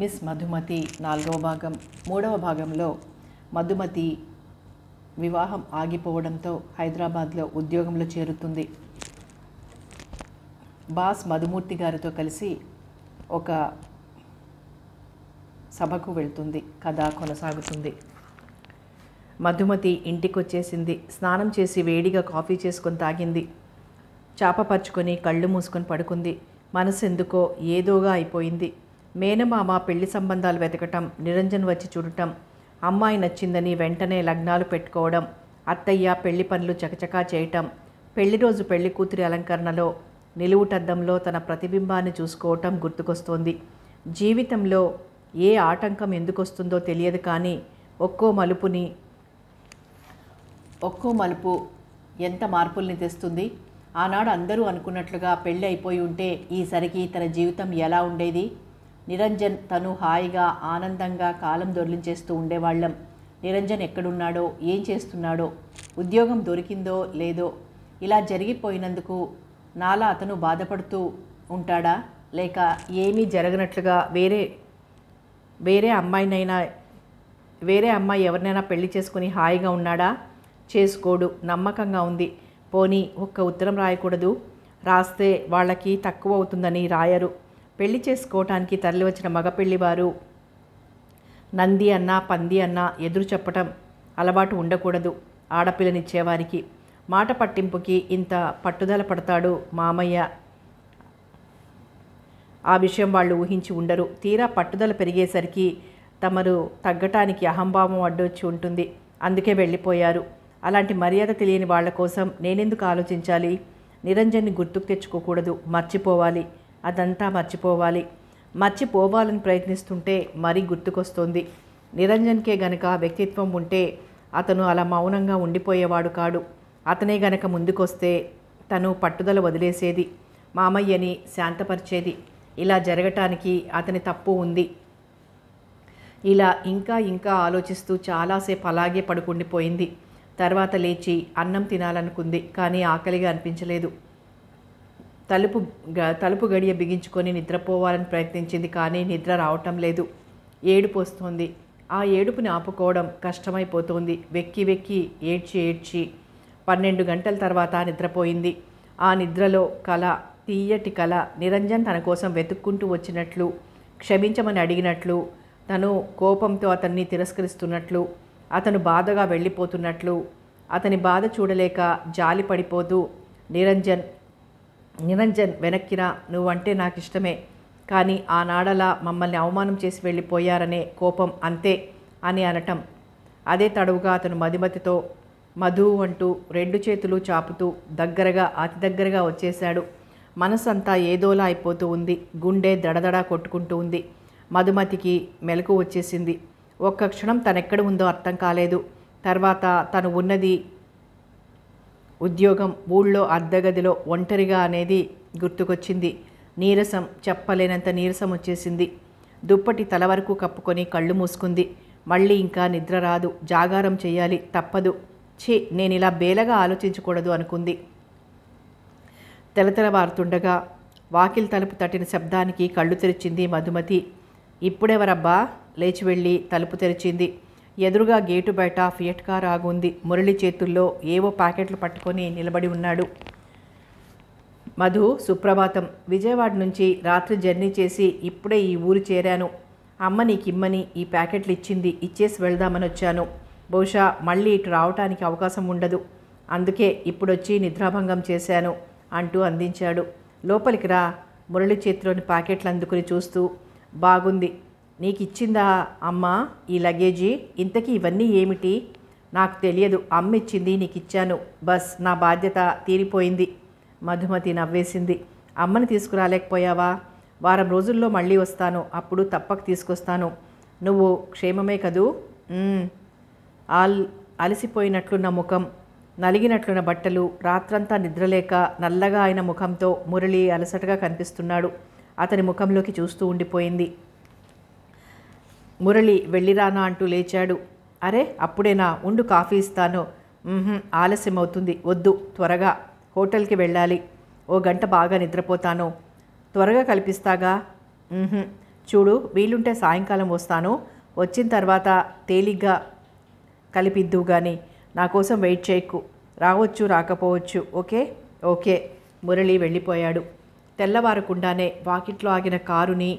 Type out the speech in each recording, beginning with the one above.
miss Madhumati నాలుగవ భాగం మూడవ భాగంలో మధుమతి వివాహం ఆగిపోవడంతో హైదరాబాద్లో ఉద్యోగంలో చేరుతుంది బాస్ మధుమూర్తి గారితో కలిసి ఒక సభకు వెళ్తుంది కథ కొనసాగుతుంది మధుమతి ఇంటికి వచ్చేసింది స్నానం చేసి వేడిగా కాఫీ చేసుకొని తాగింది చాప పరుచుకొని కళ్ళు మూసుకొని పడుకుంది మనసు ఎందుకో ఏదోగా అయిపోయింది మేనమామ పెళ్లి సంబంధాలు వెతకటం నిరంజన్ వచ్చి చూడటం అమ్మాయి నచ్చిందని వెంటనే లగ్నాలు పెట్టుకోవడం అత్తయ్య పెళ్లి పనులు చకచకా చేయటం పెళ్లి రోజు పెళ్లి కూతురి అలంకరణలో నిలువుటద్దంలో తన ప్రతిబింబాన్ని చూసుకోవటం గుర్తుకొస్తోంది జీవితంలో ఏ ఆటంకం ఎందుకొస్తుందో తెలియదు కానీ ఒక్కో మలుపుని ఒక్కో మలుపు ఎంత మార్పుల్ని తెస్తుంది ఆనాడు అందరూ అనుకున్నట్లుగా పెళ్ళి అయిపోయి ఉంటే ఈసరికి తన జీవితం ఎలా ఉండేది నిరంజన్ తను హాయిగా ఆనందంగా కాలం దొర్లించేస్తూ ఉండేవాళ్ళం నిరంజన్ ఎక్కడున్నాడో ఏం చేస్తున్నాడో ఉద్యోగం దొరికిందో లేదో ఇలా జరిగిపోయినందుకు నాలా అతను బాధపడుతూ ఉంటాడా లేక ఏమీ జరగనట్లుగా వేరే వేరే అమ్మాయినైనా వేరే అమ్మాయి ఎవరినైనా పెళ్లి చేసుకుని హాయిగా ఉన్నాడా చేసుకోడు నమ్మకంగా ఉంది పోనీ ఒక్క ఉత్తరం రాయకూడదు రాస్తే వాళ్ళకి తక్కువ అవుతుందని రాయరు పెళ్లి చేసుకోవటానికి తరలివచ్చిన మగపెళ్లివారు నంది అన్నా పంది అన్నా ఎదురు చెప్పటం అలవాటు ఉండకూడదు ఆడపిల్లనిచ్చేవారికి మాట పట్టింపుకి ఇంత పట్టుదల పడతాడు మామయ్య ఆ విషయం వాళ్ళు ఊహించి ఉండరు తీరా పట్టుదల పెరిగేసరికి తమరు తగ్గటానికి అహంభావం అడ్డొచ్చి ఉంటుంది అందుకే వెళ్ళిపోయారు అలాంటి మర్యాద తెలియని వాళ్ళ కోసం నేనెందుకు ఆలోచించాలి నిరంజన్ని గుర్తుకు తెచ్చుకోకూడదు మర్చిపోవాలి అదంతా మర్చిపోవాలి మర్చిపోవాలని ప్రయత్నిస్తుంటే మరీ గుర్తుకొస్తోంది నిరంజన్కే గనక వ్యక్తిత్వం ఉంటే అతను అలా మౌనంగా ఉండిపోయేవాడు కాడు అతనే గనక ముందుకొస్తే తను పట్టుదల వదిలేసేది మామయ్యని శాంతపరిచేది ఇలా జరగటానికి అతని తప్పు ఉంది ఇలా ఇంకా ఇంకా ఆలోచిస్తూ చాలాసేపు అలాగే పడుకుండిపోయింది తర్వాత లేచి అన్నం తినాలనుకుంది కానీ ఆకలిగా అనిపించలేదు తలుపు తలుపు గడియ బిగించుకొని నిద్రపోవాలని ప్రయత్నించింది కానీ నిద్ర రావటం లేదు ఏడుపు వస్తుంది ఆ ఏడుపుని ఆపుకోవడం కష్టమైపోతుంది వెక్కి వెక్కి ఏడ్చి ఏడ్చి పన్నెండు గంటల తర్వాత నిద్రపోయింది ఆ నిద్రలో కళ తీయటి కళ నిరంజన్ తన కోసం వెతుక్కుంటూ వచ్చినట్లు క్షమించమని అడిగినట్లు తను కోపంతో అతన్ని తిరస్కరిస్తున్నట్లు అతను బాధగా వెళ్ళిపోతున్నట్లు అతని బాధ చూడలేక జాలి పడిపోతూ నిరంజన్ నిరంజన్ వెనక్కినా నువ్వంటే నాకు ఇష్టమే కానీ ఆనాడలా మమ్మల్ని అవమానం చేసి వెళ్ళిపోయారనే కోపం అంతే అని అనటం అదే తడవుగా అతను మదిమతితో మధు అంటూ రెండు చేతులు చాపుతూ దగ్గరగా అతి దగ్గరగా వచ్చేశాడు మనసంతా ఏదోలా అయిపోతూ ఉంది గుండె దడదడా కొట్టుకుంటూ ఉంది మధుమతికి మెలకు వచ్చేసింది ఒక్క క్షణం తనెక్కడ ఉందో అర్థం కాలేదు తర్వాత తను ఉన్నది ఉద్యోగం ఊళ్ళో అద్దగదిలో ఒంటరిగా అనేది గుర్తుకొచ్చింది నీరసం చెప్పలేనంత నీరసం వచ్చేసింది దుప్పటి తల వరకు కప్పుకొని కళ్ళు మూసుకుంది మళ్ళీ ఇంకా నిద్ర రాదు జాగారం చేయాలి తప్పదు ఛీ నేను ఇలా బేలగా ఆలోచించకూడదు అనుకుంది తెలతెలవారుతుండగా వాకిల్ తలుపు తట్టిన శబ్దానికి కళ్ళు తెరిచింది మధుమతి ఇప్పుడెవరబ్బా లేచి వెళ్ళి తలుపు తెరిచింది ఎదురుగా గేటు బయట ఫియట్ కార్ ఆగుంది మురళి చేతుల్లో ఏవో ప్యాకెట్లు పట్టుకొని నిలబడి ఉన్నాడు మధు సుప్రభాతం విజయవాడ నుంచి రాత్రి జర్నీ చేసి ఇప్పుడే ఈ ఊరు చేరాను అమ్మ నీకిమ్మని ఈ ప్యాకెట్లు ఇచ్చింది ఇచ్చేసి వెళ్దామని వచ్చాను బహుశా మళ్ళీ ఇటు రావటానికి అవకాశం ఉండదు అందుకే ఇప్పుడొచ్చి నిద్రాభంగం చేశాను అంటూ అందించాడు లోపలికి రా మురళి చేతిలోని ప్యాకెట్లు అందుకుని చూస్తూ బాగుంది నీకు ఇచ్చిందా అమ్మా ఈ లగేజీ ఇంతకీ ఇవన్నీ ఏమిటి నాకు తెలియదు అమ్మ ఇచ్చింది నీకు ఇచ్చాను బస్ నా బాధ్యత తీరిపోయింది మధుమతి నవ్వేసింది అమ్మని తీసుకురాలేకపోయావా వారం రోజుల్లో మళ్ళీ వస్తాను అప్పుడు తప్పక తీసుకొస్తాను నువ్వు క్షేమమే కదూ ఆల్ అలసిపోయినట్లు నా ముఖం నలిగినట్లు నా బట్టలు రాత్రంతా నిద్రలేక నల్లగా ఆయన ముఖంతో మురళి అలసటగా కనిపిస్తున్నాడు అతని ముఖంలోకి చూస్తూ ఉండిపోయింది మురళి వెళ్ళిరానా అంటూ లేచాడు అరే అప్పుడేనా ఉండు కాఫీ ఇస్తాను ఆలస్యం అవుతుంది వద్దు త్వరగా హోటల్కి వెళ్ళాలి ఓ గంట బాగా నిద్రపోతాను త్వరగా కల్పిస్తాగా చూడు వీలుంటే సాయంకాలం వస్తాను వచ్చిన తర్వాత తేలిగ్గా కలిపిద్దు కానీ నా కోసం వెయిట్ చేయకు రావచ్చు రాకపోవచ్చు ఓకే ఓకే మురళి వెళ్ళిపోయాడు తెల్లవారకుండానే వాకిట్లో ఆగిన కారుని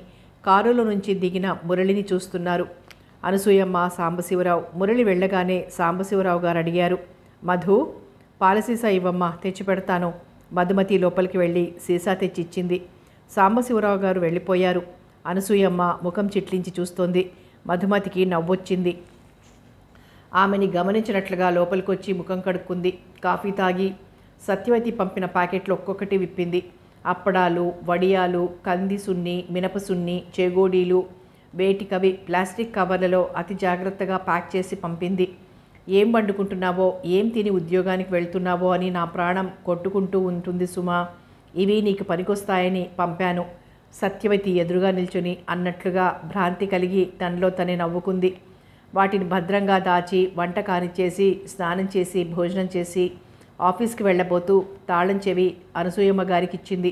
కారులో నుంచి దిగిన మురళిని చూస్తున్నారు అనసూయమ్మ సాంబశివరావు మురళి వెళ్ళగానే సాంబశివరావు గారు అడిగారు మధు పాలసీసా ఇవ్వమ్మ తెచ్చిపెడతాను మధుమతి లోపలికి వెళ్ళి సీసా తెచ్చిచ్చింది సాంబశివరావు గారు వెళ్ళిపోయారు అనసూయమ్మ ముఖం చిట్లించి చూస్తోంది మధుమతికి నవ్వొచ్చింది ఆమెని గమనించినట్లుగా లోపలికొచ్చి ముఖం కడుక్కుంది కాఫీ తాగి సత్యవతి పంపిన ప్యాకెట్లు ఒక్కొక్కటి విప్పింది అప్పడాలు వడియాలు కంది సున్ని మినపసున్ని చేగోడీలు వేటికవి ప్లాస్టిక్ కవర్లలో అతి జాగ్రత్తగా ప్యాక్ చేసి పంపింది ఏం వండుకుంటున్నావో ఏం తిని ఉద్యోగానికి వెళ్తున్నావో అని నా ప్రాణం కొట్టుకుంటూ ఉంటుంది సుమా ఇవి నీకు పనికొస్తాయని పంపాను సత్యవతి ఎదురుగా నిల్చుని అన్నట్లుగా భ్రాంతి కలిగి తనలో తనే నవ్వుకుంది వాటిని భద్రంగా దాచి వంట కానిచ్చేసి స్నానం చేసి భోజనం చేసి ఆఫీస్కి వెళ్ళబోతూ తాళం చెవి అనసూయమ్మ గారికి ఇచ్చింది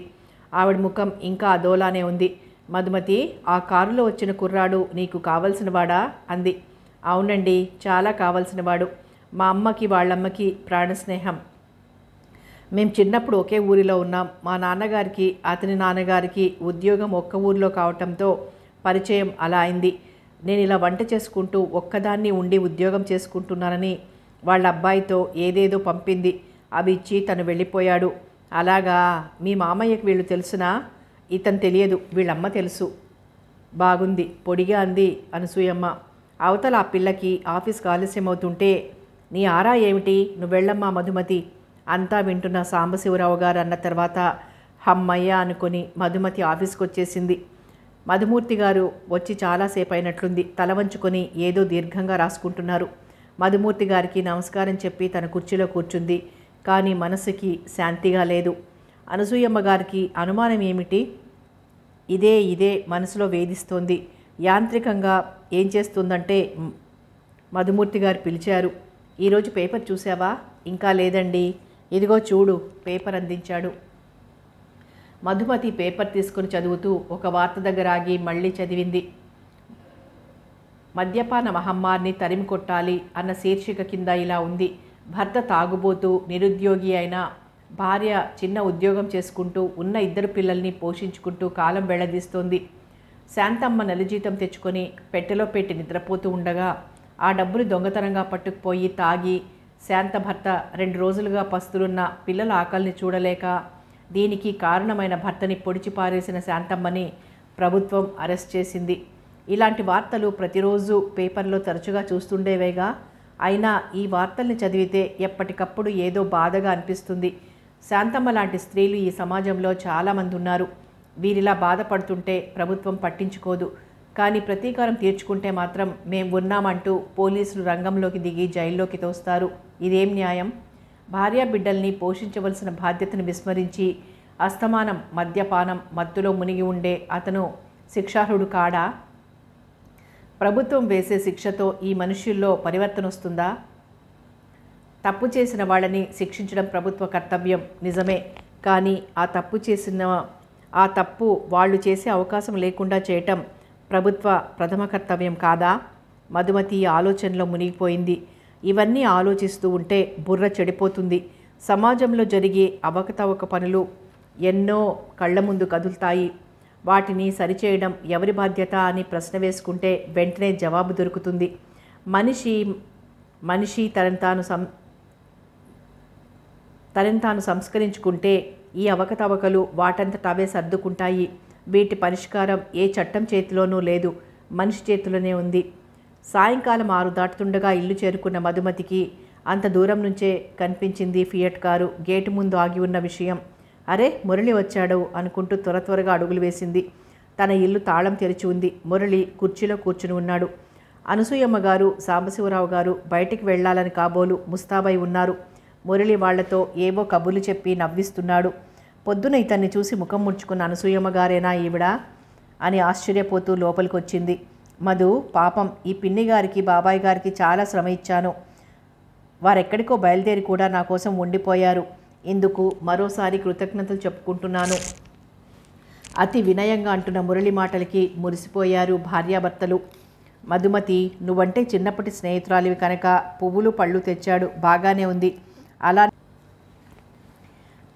ఆవిడ ముఖం ఇంకా అదోలానే ఉంది మధుమతి ఆ కారులో వచ్చిన కుర్రాడు నీకు కావలసినవాడా అంది అవునండి చాలా కావలసినవాడు మా అమ్మకి వాళ్ళమ్మకి ప్రాణ స్నేహం మేము చిన్నప్పుడు ఒకే ఊరిలో ఉన్నాం మా నాన్నగారికి అతని నాన్నగారికి ఉద్యోగం ఒక్క ఊరిలో కావటంతో పరిచయం అలా అయింది నేను ఇలా వంట చేసుకుంటూ ఒక్కదాన్ని ఉండి ఉద్యోగం చేసుకుంటున్నానని వాళ్ళ అబ్బాయితో ఏదేదో పంపింది అవి ఇచ్చి తను వెళ్ళిపోయాడు అలాగా మీ మామయ్యకు వీళ్ళు తెలుసునా ఇతను తెలియదు వీళ్ళమ్మ తెలుసు బాగుంది పొడిగా అంది అనసూయమ్మ అవతల ఆ పిల్లకి ఆఫీస్కి ఆలస్యమవుతుంటే నీ ఆరా ఏమిటి నువ్వెళ్ళమ్మా మధుమతి అంతా వింటున్న సాంబశివరావు గారు అన్న తర్వాత హమ్మయ్య అనుకుని మధుమతి ఆఫీస్కి వచ్చేసింది మధుమూర్తి గారు వచ్చి చాలాసేపు అయినట్లుంది తల వంచుకొని ఏదో దీర్ఘంగా రాసుకుంటున్నారు మధుమూర్తి గారికి నమస్కారం చెప్పి తన కుర్చీలో కూర్చుంది కానీ మనసుకి శాంతిగా లేదు అనసూయమ్మ గారికి అనుమానం ఏమిటి ఇదే ఇదే మనసులో వేధిస్తోంది యాంత్రికంగా ఏం చేస్తుందంటే మధుమూర్తి గారు పిలిచారు ఈరోజు పేపర్ చూసావా ఇంకా లేదండి ఇదిగో చూడు పేపర్ అందించాడు మధుమతి పేపర్ తీసుకుని చదువుతూ ఒక వార్త దగ్గర ఆగి మళ్ళీ చదివింది మద్యపాన మహమ్మారిని తరిమి కొట్టాలి అన్న శీర్షిక కింద ఇలా ఉంది భర్త తాగుబోతూ నిరుద్యోగి అయిన భార్య చిన్న ఉద్యోగం చేసుకుంటూ ఉన్న ఇద్దరు పిల్లల్ని పోషించుకుంటూ కాలం వెళ్లదీస్తోంది శాంతమ్మ జీతం తెచ్చుకొని పెట్టెలో పెట్టి నిద్రపోతూ ఉండగా ఆ డబ్బులు దొంగతనంగా పట్టుకుపోయి తాగి శాంత భర్త రెండు రోజులుగా పస్తులున్న పిల్లల ఆకలిని చూడలేక దీనికి కారణమైన భర్తని పొడిచి పారేసిన శాంతమ్మని ప్రభుత్వం అరెస్ట్ చేసింది ఇలాంటి వార్తలు ప్రతిరోజు పేపర్లో తరచుగా చూస్తుండేవేగా అయినా ఈ వార్తల్ని చదివితే ఎప్పటికప్పుడు ఏదో బాధగా అనిపిస్తుంది శాంతమ్మ లాంటి స్త్రీలు ఈ సమాజంలో చాలామంది ఉన్నారు వీరిలా బాధపడుతుంటే ప్రభుత్వం పట్టించుకోదు కానీ ప్రతీకారం తీర్చుకుంటే మాత్రం మేం ఉన్నామంటూ పోలీసులు రంగంలోకి దిగి జైల్లోకి తోస్తారు ఇదేం న్యాయం భార్యా బిడ్డల్ని పోషించవలసిన బాధ్యతను విస్మరించి అస్తమానం మద్యపానం మత్తులో మునిగి ఉండే అతను శిక్షార్హుడు కాడా ప్రభుత్వం వేసే శిక్షతో ఈ మనుష్యుల్లో పరివర్తన వస్తుందా తప్పు చేసిన వాళ్ళని శిక్షించడం ప్రభుత్వ కర్తవ్యం నిజమే కానీ ఆ తప్పు చేసిన ఆ తప్పు వాళ్ళు చేసే అవకాశం లేకుండా చేయటం ప్రభుత్వ ప్రథమ కర్తవ్యం కాదా మధుమతి ఆలోచనలో మునిగిపోయింది ఇవన్నీ ఆలోచిస్తూ ఉంటే బుర్ర చెడిపోతుంది సమాజంలో జరిగే అవకతవక పనులు ఎన్నో కళ్ళ ముందు కదులుతాయి వాటిని సరిచేయడం ఎవరి బాధ్యత అని ప్రశ్న వేసుకుంటే వెంటనే జవాబు దొరుకుతుంది మనిషి మనిషి తనను తాను సం తనను తాను సంస్కరించుకుంటే ఈ అవకతవకలు వాటంతట అవే సర్దుకుంటాయి వీటి పరిష్కారం ఏ చట్టం చేతిలోనూ లేదు మనిషి చేతిలోనే ఉంది సాయంకాలం ఆరు దాటుతుండగా ఇల్లు చేరుకున్న మధుమతికి అంత దూరం నుంచే కనిపించింది ఫియట్ కారు గేటు ముందు ఆగి ఉన్న విషయం అరే మురళి వచ్చాడు అనుకుంటూ త్వర త్వరగా అడుగులు వేసింది తన ఇల్లు తాళం తెరిచి ఉంది మురళి కుర్చీలో కూర్చుని ఉన్నాడు అనసూయమ్మ గారు సాంబశివరావు గారు బయటికి వెళ్లాలని కాబోలు ముస్తాబై ఉన్నారు మురళి వాళ్లతో ఏవో కబుర్లు చెప్పి నవ్విస్తున్నాడు పొద్దున ఇతన్ని చూసి ముఖం ముడుచుకున్న అనసూయమ్మ గారేనా ఈవిడ అని ఆశ్చర్యపోతూ లోపలికొచ్చింది మధు పాపం ఈ పిన్ని గారికి బాబాయ్ గారికి చాలా శ్రమ ఇచ్చాను వారెక్కడికో బయలుదేరి కూడా నా కోసం ఉండిపోయారు ఇందుకు మరోసారి కృతజ్ఞతలు చెప్పుకుంటున్నాను అతి వినయంగా అంటున్న మురళి మాటలకి మురిసిపోయారు భార్యాభర్తలు మధుమతి నువ్వంటే చిన్నప్పటి స్నేహితురాలివి కనుక పువ్వులు పళ్ళు తెచ్చాడు బాగానే ఉంది అలా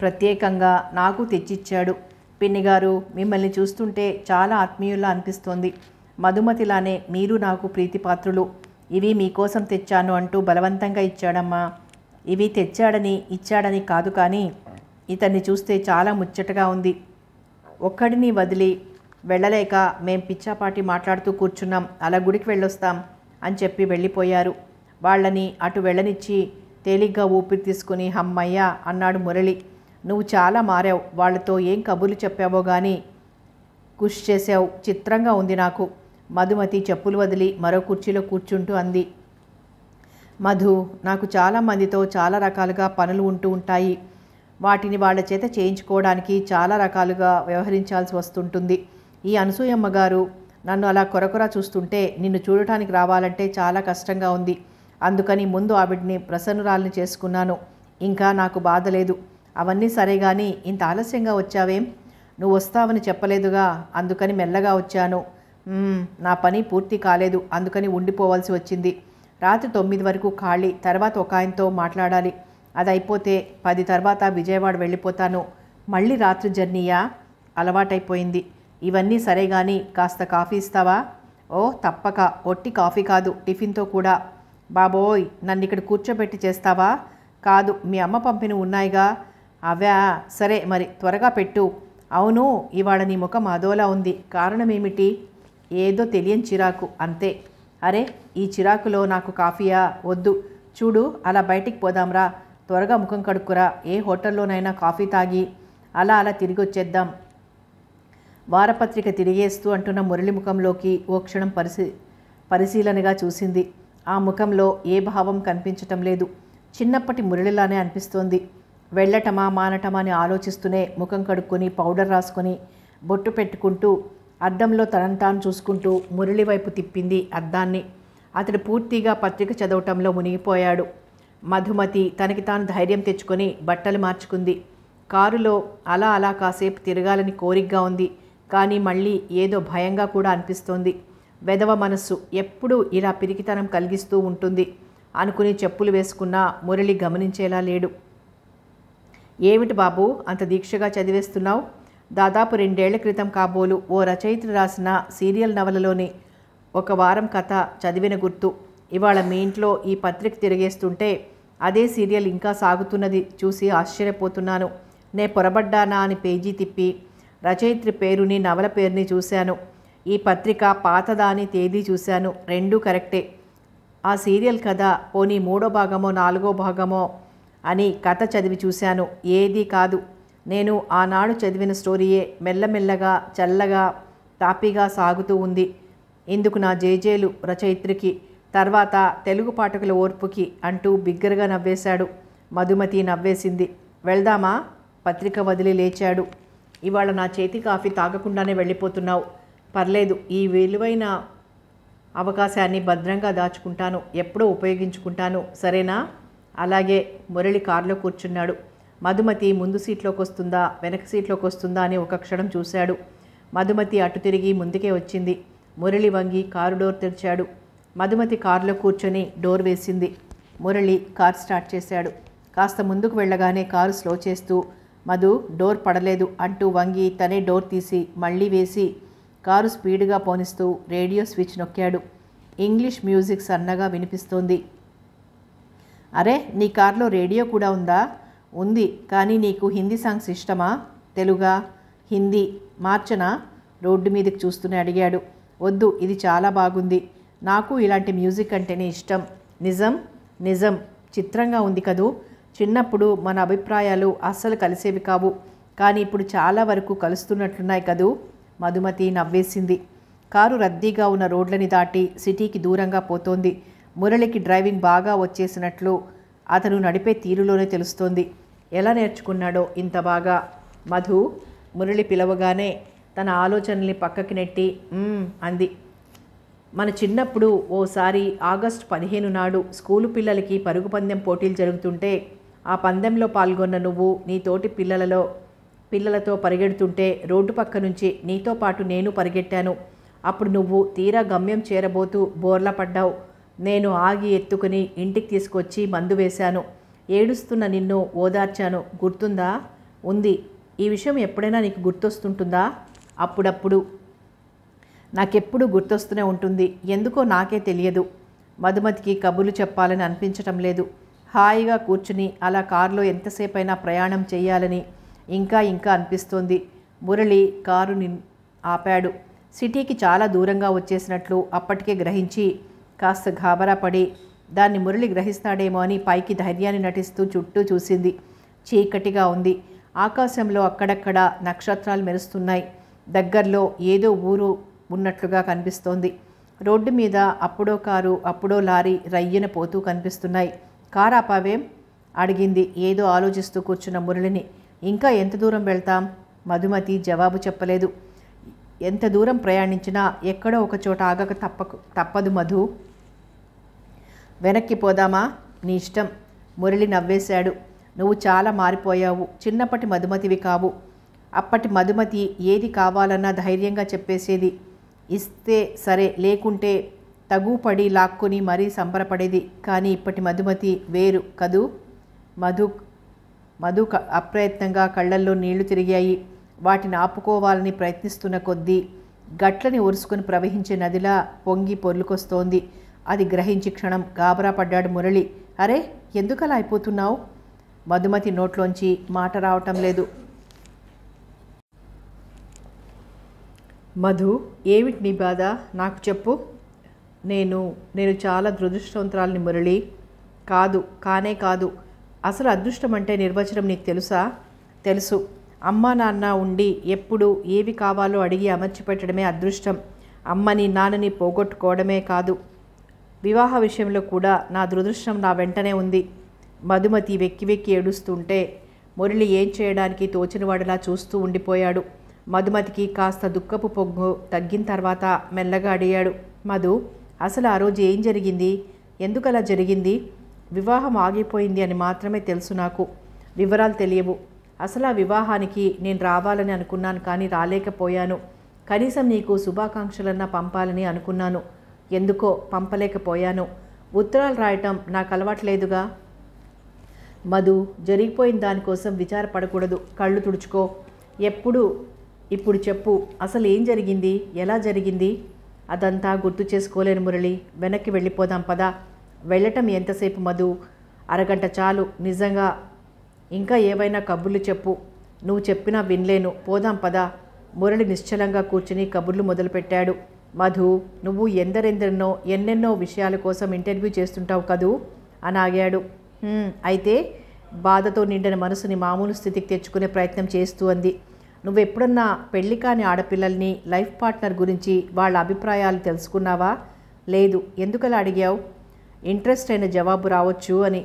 ప్రత్యేకంగా నాకు తెచ్చిచ్చాడు పిన్నిగారు మిమ్మల్ని చూస్తుంటే చాలా ఆత్మీయులా అనిపిస్తోంది మధుమతిలానే మీరు నాకు ప్రీతిపాత్రులు ఇవి మీకోసం తెచ్చాను అంటూ బలవంతంగా ఇచ్చాడమ్మా ఇవి తెచ్చాడని ఇచ్చాడని కాదు కానీ ఇతన్ని చూస్తే చాలా ముచ్చటగా ఉంది ఒక్కడిని వదిలి వెళ్ళలేక మేం పిచ్చాపాటి మాట్లాడుతూ కూర్చున్నాం అలా గుడికి వెళ్ళొస్తాం అని చెప్పి వెళ్ళిపోయారు వాళ్ళని అటు వెళ్ళనిచ్చి తేలిగ్గా ఊపిరి తీసుకుని హమ్మయ్య అన్నాడు మురళి నువ్వు చాలా మారావు వాళ్ళతో ఏం కబుర్లు చెప్పావో కానీ కృషి చేసావు చిత్రంగా ఉంది నాకు మధుమతి చెప్పులు వదిలి మరో కుర్చీలో కూర్చుంటూ అంది మధు నాకు చాలా మందితో చాలా రకాలుగా పనులు ఉంటూ ఉంటాయి వాటిని వాళ్ళ చేత చేయించుకోవడానికి చాలా రకాలుగా వ్యవహరించాల్సి వస్తుంటుంది ఈ అనసూయమ్మ గారు నన్ను అలా కొరకొర చూస్తుంటే నిన్ను చూడటానికి రావాలంటే చాలా కష్టంగా ఉంది అందుకని ముందు ఆవిడ్ని ప్రసన్నురాల్ని చేసుకున్నాను ఇంకా నాకు బాధ లేదు అవన్నీ సరే కానీ ఇంత ఆలస్యంగా వచ్చావేం నువ్వు వస్తావని చెప్పలేదుగా అందుకని మెల్లగా వచ్చాను నా పని పూర్తి కాలేదు అందుకని ఉండిపోవాల్సి వచ్చింది రాత్రి తొమ్మిది వరకు ఖాళీ తర్వాత ఒక ఆయనతో మాట్లాడాలి అది అయిపోతే పది తర్వాత విజయవాడ వెళ్ళిపోతాను మళ్ళీ రాత్రి జర్నీయా అలవాటైపోయింది ఇవన్నీ సరే కానీ కాస్త కాఫీ ఇస్తావా ఓ తప్పక ఒట్టి కాఫీ కాదు టిఫిన్తో కూడా బాబోయ్ నన్ను ఇక్కడ కూర్చోబెట్టి చేస్తావా కాదు మీ అమ్మ పంపిన ఉన్నాయిగా అవ్యా సరే మరి త్వరగా పెట్టు అవును ఇవాళ నీ ముఖం అదోలా ఉంది కారణమేమిటి ఏదో తెలియని చిరాకు అంతే అరే ఈ చిరాకులో నాకు కాఫీయా వద్దు చూడు అలా బయటికి పోదాంరా త్వరగా ముఖం కడుక్కురా ఏ హోటల్లోనైనా కాఫీ తాగి అలా అలా తిరిగి వచ్చేద్దాం వారపత్రిక తిరిగేస్తూ అంటున్న మురళి ముఖంలోకి ఓ క్షణం పరిశీ పరిశీలనగా చూసింది ఆ ముఖంలో ఏ భావం కనిపించటం లేదు చిన్నప్పటి మురళిలానే అనిపిస్తోంది వెళ్ళటమా మానటమా అని ఆలోచిస్తూనే ముఖం కడుక్కొని పౌడర్ రాసుకొని బొట్టు పెట్టుకుంటూ అద్దంలో తనను తాను చూసుకుంటూ మురళి వైపు తిప్పింది అద్దాన్ని అతడు పూర్తిగా పత్రిక చదవటంలో మునిగిపోయాడు మధుమతి తనకి తాను ధైర్యం తెచ్చుకొని బట్టలు మార్చుకుంది కారులో అలా అలా కాసేపు తిరగాలని కోరికగా ఉంది కానీ మళ్ళీ ఏదో భయంగా కూడా అనిపిస్తోంది వెదవ మనస్సు ఎప్పుడూ ఇలా పిరికితనం కలిగిస్తూ ఉంటుంది అనుకుని చెప్పులు వేసుకున్నా మురళి గమనించేలా లేడు ఏమిటి బాబు అంత దీక్షగా చదివేస్తున్నావు దాదాపు రెండేళ్ల క్రితం కాబోలు ఓ రచయిత రాసిన సీరియల్ నవలలోని ఒక వారం కథ చదివిన గుర్తు ఇవాళ మీ ఇంట్లో ఈ పత్రిక తిరిగేస్తుంటే అదే సీరియల్ ఇంకా సాగుతున్నది చూసి ఆశ్చర్యపోతున్నాను నే పొరబడ్డానా అని పేజీ తిప్పి రచయిత్రి పేరుని నవల పేరుని చూశాను ఈ పత్రిక పాతదాని తేదీ చూశాను రెండూ కరెక్టే ఆ సీరియల్ కథ పోనీ మూడో భాగమో నాలుగో భాగమో అని కథ చదివి చూశాను ఏదీ కాదు నేను ఆనాడు చదివిన స్టోరీయే మెల్లమెల్లగా చల్లగా తాపీగా సాగుతూ ఉంది ఇందుకు నా జేజేలు రచయిత్రికి తర్వాత తెలుగు పాఠకుల ఓర్పుకి అంటూ బిగ్గరగా నవ్వేశాడు మధుమతి నవ్వేసింది వెళ్దామా పత్రిక వదిలి లేచాడు ఇవాళ నా చేతి కాఫీ తాగకుండానే వెళ్ళిపోతున్నావు పర్లేదు ఈ విలువైన అవకాశాన్ని భద్రంగా దాచుకుంటాను ఎప్పుడో ఉపయోగించుకుంటాను సరేనా అలాగే మురళి కారులో కూర్చున్నాడు మధుమతి ముందు సీట్లోకి వస్తుందా వెనక సీట్లోకి వస్తుందా అని ఒక క్షణం చూశాడు మధుమతి అటు తిరిగి ముందుకే వచ్చింది మురళి వంగి కారు డోర్ తెరిచాడు మధుమతి కారులో కూర్చొని డోర్ వేసింది మురళి కార్ స్టార్ట్ చేశాడు కాస్త ముందుకు వెళ్ళగానే కారు స్లో చేస్తూ మధు డోర్ పడలేదు అంటూ వంగి తనే డోర్ తీసి మళ్ళీ వేసి కారు స్పీడ్గా పోనిస్తూ రేడియో స్విచ్ నొక్కాడు ఇంగ్లీష్ మ్యూజిక్ సన్నగా వినిపిస్తోంది అరే నీ కారులో రేడియో కూడా ఉందా ఉంది కానీ నీకు హిందీ సాంగ్స్ ఇష్టమా తెలుగా హిందీ మార్చనా రోడ్డు మీదకి చూస్తూనే అడిగాడు వద్దు ఇది చాలా బాగుంది నాకు ఇలాంటి మ్యూజిక్ అంటేనే ఇష్టం నిజం నిజం చిత్రంగా ఉంది కదూ చిన్నప్పుడు మన అభిప్రాయాలు అస్సలు కలిసేవి కావు కానీ ఇప్పుడు చాలా వరకు కలుస్తున్నట్లున్నాయి కదూ మధుమతి నవ్వేసింది కారు రద్దీగా ఉన్న రోడ్లని దాటి సిటీకి దూరంగా పోతోంది మురళికి డ్రైవింగ్ బాగా వచ్చేసినట్లు అతను నడిపే తీరులోనే తెలుస్తోంది ఎలా నేర్చుకున్నాడో ఇంత బాగా మధు మురళి పిలవగానే తన ఆలోచనల్ని పక్కకి నెట్టి అంది మన చిన్నప్పుడు ఓసారి ఆగస్టు పదిహేను నాడు స్కూలు పిల్లలకి పరుగు పందెం పోటీలు జరుగుతుంటే ఆ పందెంలో పాల్గొన్న నువ్వు నీ తోటి పిల్లలలో పిల్లలతో పరిగెడుతుంటే రోడ్డు పక్క నుంచి నీతో పాటు నేను పరిగెట్టాను అప్పుడు నువ్వు తీరా గమ్యం చేరబోతూ బోర్లా పడ్డావు నేను ఆగి ఎత్తుకుని ఇంటికి తీసుకొచ్చి మందు వేశాను ఏడుస్తున్న నిన్ను ఓదార్చాను గుర్తుందా ఉంది ఈ విషయం ఎప్పుడైనా నీకు గుర్తొస్తుంటుందా అప్పుడప్పుడు నాకెప్పుడు గుర్తొస్తూనే ఉంటుంది ఎందుకో నాకే తెలియదు మధుమతికి కబుర్లు చెప్పాలని అనిపించటం లేదు హాయిగా కూర్చుని అలా కారులో ఎంతసేపైనా ప్రయాణం చేయాలని ఇంకా ఇంకా అనిపిస్తోంది మురళి కారు ఆపాడు సిటీకి చాలా దూరంగా వచ్చేసినట్లు అప్పటికే గ్రహించి కాస్త గాబరా పడి దాన్ని మురళి గ్రహిస్తాడేమో అని పైకి ధైర్యాన్ని నటిస్తూ చుట్టూ చూసింది చీకటిగా ఉంది ఆకాశంలో అక్కడక్కడ నక్షత్రాలు మెరుస్తున్నాయి దగ్గరలో ఏదో ఊరు ఉన్నట్లుగా కనిపిస్తోంది రోడ్డు మీద అప్పుడో కారు అప్పుడో లారీ రయ్యన పోతూ కనిపిస్తున్నాయి కారు ఆపావేం అడిగింది ఏదో ఆలోచిస్తూ కూర్చున్న మురళిని ఇంకా ఎంత దూరం వెళ్తాం మధుమతి జవాబు చెప్పలేదు ఎంత దూరం ప్రయాణించినా ఎక్కడో ఒక చోట ఆగక తప్పకు తప్పదు మధు వెనక్కి పోదామా నీ ఇష్టం మురళి నవ్వేశాడు నువ్వు చాలా మారిపోయావు చిన్నప్పటి మధుమతివి కావు అప్పటి మధుమతి ఏది కావాలన్నా ధైర్యంగా చెప్పేసేది ఇస్తే సరే లేకుంటే తగుపడి లాక్కుని మరీ సంబరపడేది కానీ ఇప్పటి మధుమతి వేరు కదూ మధు మధు అప్రయత్నంగా కళ్ళల్లో నీళ్లు తిరిగాయి వాటిని ఆపుకోవాలని ప్రయత్నిస్తున్న కొద్దీ గట్లని ఒరుసుకుని ప్రవహించే నదిలా పొంగి పొర్లుకొస్తోంది అది గ్రహించి క్షణం గాబరా పడ్డాడు మురళి అరే ఎందుకలా అయిపోతున్నావు మధుమతి నోట్లోంచి మాట రావటం లేదు మధు ఏమిటి నీ బాధ నాకు చెప్పు నేను నేను చాలా దురదృష్టవంతురాలని మురళి కాదు కానే కాదు అసలు అదృష్టం అంటే నిర్వచనం నీకు తెలుసా తెలుసు అమ్మ నాన్న ఉండి ఎప్పుడు ఏవి కావాలో అడిగి అమర్చిపెట్టడమే అదృష్టం అమ్మని నాన్నని పోగొట్టుకోవడమే కాదు వివాహ విషయంలో కూడా నా దురదృష్టం నా వెంటనే ఉంది మధుమతి వెక్కి వెక్కి ఏడుస్తుంటే మురళి ఏం చేయడానికి తోచినవాడిలా చూస్తూ ఉండిపోయాడు మధుమతికి కాస్త దుఃఖపు పొగ్గు తగ్గిన తర్వాత మెల్లగా అడిగాడు మధు అసలు ఆ రోజు ఏం జరిగింది ఎందుకలా జరిగింది వివాహం ఆగిపోయింది అని మాత్రమే తెలుసు నాకు వివరాలు తెలియవు అసలు ఆ వివాహానికి నేను రావాలని అనుకున్నాను కానీ రాలేకపోయాను కనీసం నీకు శుభాకాంక్షలన్నా పంపాలని అనుకున్నాను ఎందుకో పంపలేకపోయాను ఉత్తరాలు రాయటం నాకు అలవాట్లేదుగా మధు జరిగిపోయిన దానికోసం విచారపడకూడదు కళ్ళు తుడుచుకో ఎప్పుడు ఇప్పుడు చెప్పు అసలు ఏం జరిగింది ఎలా జరిగింది అదంతా గుర్తు చేసుకోలేను మురళి వెనక్కి వెళ్ళిపోదాం పదా వెళ్ళటం ఎంతసేపు మధు అరగంట చాలు నిజంగా ఇంకా ఏవైనా కబుర్లు చెప్పు నువ్వు చెప్పినా వినలేను పోదాం పదా మురళి నిశ్చలంగా కూర్చుని కబుర్లు మొదలుపెట్టాడు మధు నువ్వు ఎందరెందరినో ఎన్నెన్నో విషయాల కోసం ఇంటర్వ్యూ చేస్తుంటావు కదూ అని ఆగాడు అయితే బాధతో నిండిన మనసుని మామూలు స్థితికి తెచ్చుకునే ప్రయత్నం చేస్తూ అంది నువ్వెప్పుడన్నా పెళ్లి కాని ఆడపిల్లల్ని లైఫ్ పార్ట్నర్ గురించి వాళ్ళ అభిప్రాయాలు తెలుసుకున్నావా లేదు ఎందుకలా అడిగావు ఇంట్రెస్ట్ అయిన జవాబు రావచ్చు అని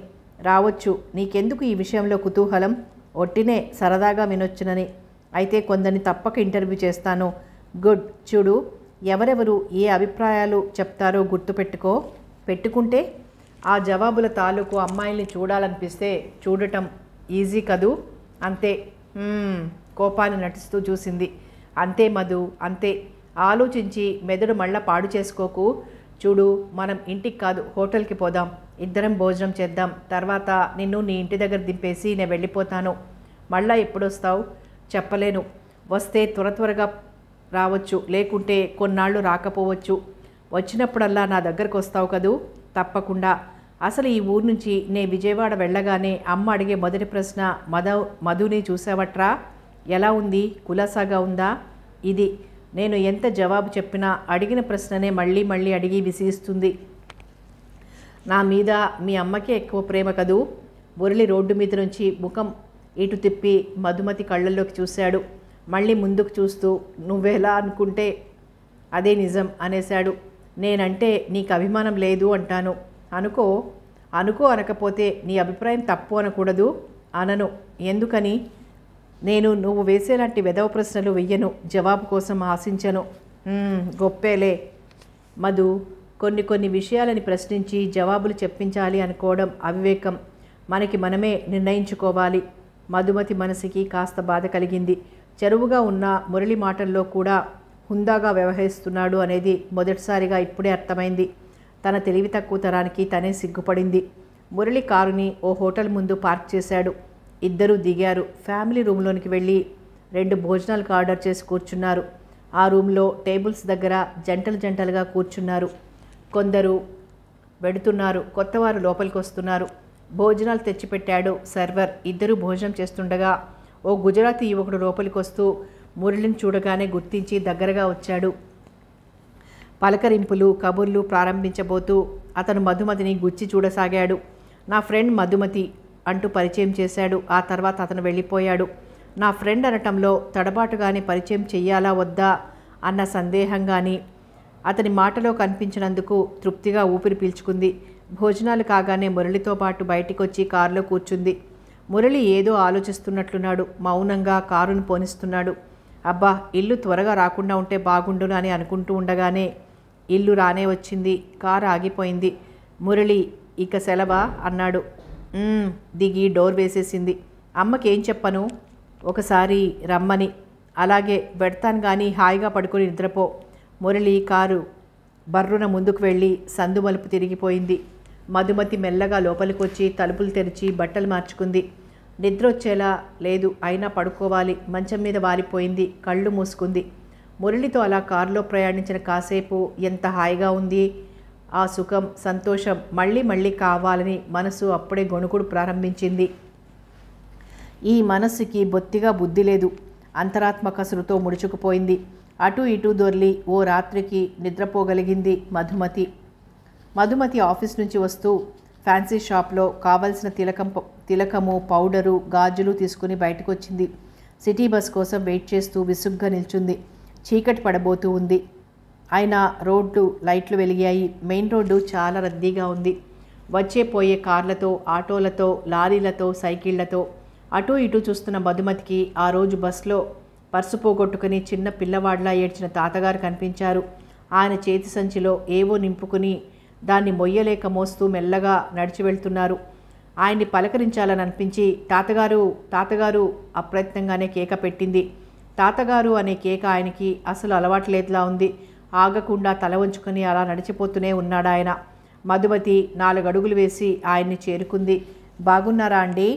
రావచ్చు నీకెందుకు ఈ విషయంలో కుతూహలం ఒట్టినే సరదాగా వినొచ్చునని అయితే కొందరిని తప్పక ఇంటర్వ్యూ చేస్తాను గుడ్ చూడు ఎవరెవరు ఏ అభిప్రాయాలు చెప్తారో గుర్తుపెట్టుకో పెట్టుకుంటే ఆ జవాబుల తాలూకు అమ్మాయిల్ని చూడాలనిపిస్తే చూడటం ఈజీ కదూ అంతే కోపాన్ని నటిస్తూ చూసింది అంతే మధు అంతే ఆలోచించి మెదడు మళ్ళా పాడు చేసుకోకు చూడు మనం ఇంటికి కాదు హోటల్కి పోదాం ఇద్దరం భోజనం చేద్దాం తర్వాత నిన్ను నీ ఇంటి దగ్గర దింపేసి నేను వెళ్ళిపోతాను మళ్ళా ఎప్పుడొస్తావు చెప్పలేను వస్తే త్వర త్వరగా రావచ్చు లేకుంటే కొన్నాళ్ళు రాకపోవచ్చు వచ్చినప్పుడల్లా నా దగ్గరకు వస్తావు కదూ తప్పకుండా అసలు ఈ ఊరు నుంచి నే విజయవాడ వెళ్ళగానే అమ్మ అడిగే మొదటి ప్రశ్న మధ మధుని చూసావట్రా ఎలా ఉంది కులాసాగా ఉందా ఇది నేను ఎంత జవాబు చెప్పినా అడిగిన ప్రశ్ననే మళ్ళీ మళ్ళీ అడిగి విసిగిస్తుంది నా మీద మీ అమ్మకే ఎక్కువ ప్రేమ కదూ మురళి రోడ్డు మీద నుంచి ముఖం ఇటు తిప్పి మధుమతి కళ్ళల్లోకి చూశాడు మళ్ళీ ముందుకు చూస్తూ నువ్వెలా అనుకుంటే అదే నిజం అనేశాడు నేనంటే నీకు అభిమానం లేదు అంటాను అనుకో అనుకో అనకపోతే నీ అభిప్రాయం తప్పు అనకూడదు అనను ఎందుకని నేను నువ్వు వేసేలాంటి వెదవ ప్రశ్నలు వెయ్యను జవాబు కోసం ఆశించను గొప్పేలే మధు కొన్ని కొన్ని విషయాలని ప్రశ్నించి జవాబులు చెప్పించాలి అనుకోవడం అవివేకం మనకి మనమే నిర్ణయించుకోవాలి మధుమతి మనసుకి కాస్త బాధ కలిగింది చెరువుగా ఉన్న మురళి మాటల్లో కూడా హుందాగా వ్యవహరిస్తున్నాడు అనేది మొదటిసారిగా ఇప్పుడే అర్థమైంది తన తెలివి తక్కువతరానికి తనే సిగ్గుపడింది మురళి కారుని ఓ హోటల్ ముందు పార్క్ చేశాడు ఇద్దరూ దిగారు ఫ్యామిలీ రూమ్లోనికి వెళ్ళి రెండు భోజనాలకు ఆర్డర్ చేసి కూర్చున్నారు ఆ రూమ్లో టేబుల్స్ దగ్గర జంటలు జంటలుగా కూర్చున్నారు కొందరు వెడుతున్నారు కొత్తవారు లోపలికి వస్తున్నారు భోజనాలు తెచ్చిపెట్టాడు సర్వర్ ఇద్దరు భోజనం చేస్తుండగా ఓ గుజరాతీ యువకుడు లోపలికి వస్తూ మురళిని చూడగానే గుర్తించి దగ్గరగా వచ్చాడు పలకరింపులు కబుర్లు ప్రారంభించబోతూ అతను మధుమతిని గుచ్చి చూడసాగాడు నా ఫ్రెండ్ మధుమతి అంటూ పరిచయం చేశాడు ఆ తర్వాత అతను వెళ్ళిపోయాడు నా ఫ్రెండ్ అనటంలో తడబాటుగానే పరిచయం చెయ్యాలా వద్దా అన్న సందేహంగాని అతని మాటలో కనిపించినందుకు తృప్తిగా ఊపిరి పీల్చుకుంది భోజనాలు కాగానే మురళితో పాటు బయటికొచ్చి కారులో కూర్చుంది మురళి ఏదో ఆలోచిస్తున్నట్లున్నాడు మౌనంగా కారును పోనిస్తున్నాడు అబ్బా ఇల్లు త్వరగా రాకుండా ఉంటే బాగుండును అని అనుకుంటూ ఉండగానే ఇల్లు రానే వచ్చింది కారు ఆగిపోయింది మురళి ఇక సెలవా అన్నాడు దిగి డోర్ వేసేసింది అమ్మకేం చెప్పను ఒకసారి రమ్మని అలాగే పెడతాను కానీ హాయిగా పడుకొని నిద్రపో మురళి కారు బర్రున ముందుకు వెళ్ళి సందు మలుపు తిరిగిపోయింది మధుమతి మెల్లగా లోపలికొచ్చి తలుపులు తెరిచి బట్టలు మార్చుకుంది నిద్రొచ్చేలా లేదు అయినా పడుకోవాలి మంచం మీద వారిపోయింది కళ్ళు మూసుకుంది మురళితో అలా కారులో ప్రయాణించిన కాసేపు ఎంత హాయిగా ఉంది ఆ సుఖం సంతోషం మళ్ళీ మళ్ళీ కావాలని మనసు అప్పుడే గొణుకుడు ప్రారంభించింది ఈ మనస్సుకి బొత్తిగా బుద్ధి లేదు అంతరాత్మ కసురుతో ముడుచుకుపోయింది అటు ఇటు దొర్లి ఓ రాత్రికి నిద్రపోగలిగింది మధుమతి మధుమతి ఆఫీస్ నుంచి వస్తూ ఫ్యాన్సీ షాప్లో కావలసిన తిలకం తిలకము పౌడరు గాజులు తీసుకుని బయటకు వచ్చింది సిటీ బస్ కోసం వెయిట్ చేస్తూ విసుగ్గా నిల్చుంది చీకటి పడబోతూ ఉంది ఆయన రోడ్లు లైట్లు వెలిగాయి మెయిన్ రోడ్డు చాలా రద్దీగా ఉంది వచ్చే పోయే కార్లతో ఆటోలతో లారీలతో సైకిళ్లతో అటు ఇటు చూస్తున్న మధుమతికి ఆ రోజు బస్సులో పర్సు పోగొట్టుకుని చిన్న పిల్లవాడిలా ఏడ్చిన తాతగారు కనిపించారు ఆయన చేతి సంచిలో ఏవో నింపుకుని దాన్ని మొయ్యలేక మోస్తూ మెల్లగా నడిచి వెళ్తున్నారు ఆయన్ని పలకరించాలని అనిపించి తాతగారు తాతగారు అప్రయత్నంగానే కేక పెట్టింది తాతగారు అనే కేక ఆయనకి అసలు అలవాట్లేదులా ఉంది ఆగకుండా తల వంచుకొని అలా నడిచిపోతూనే ఉన్నాడు ఆయన మధుమతి నాలుగడుగులు వేసి ఆయన్ని చేరుకుంది బాగున్నారా అండి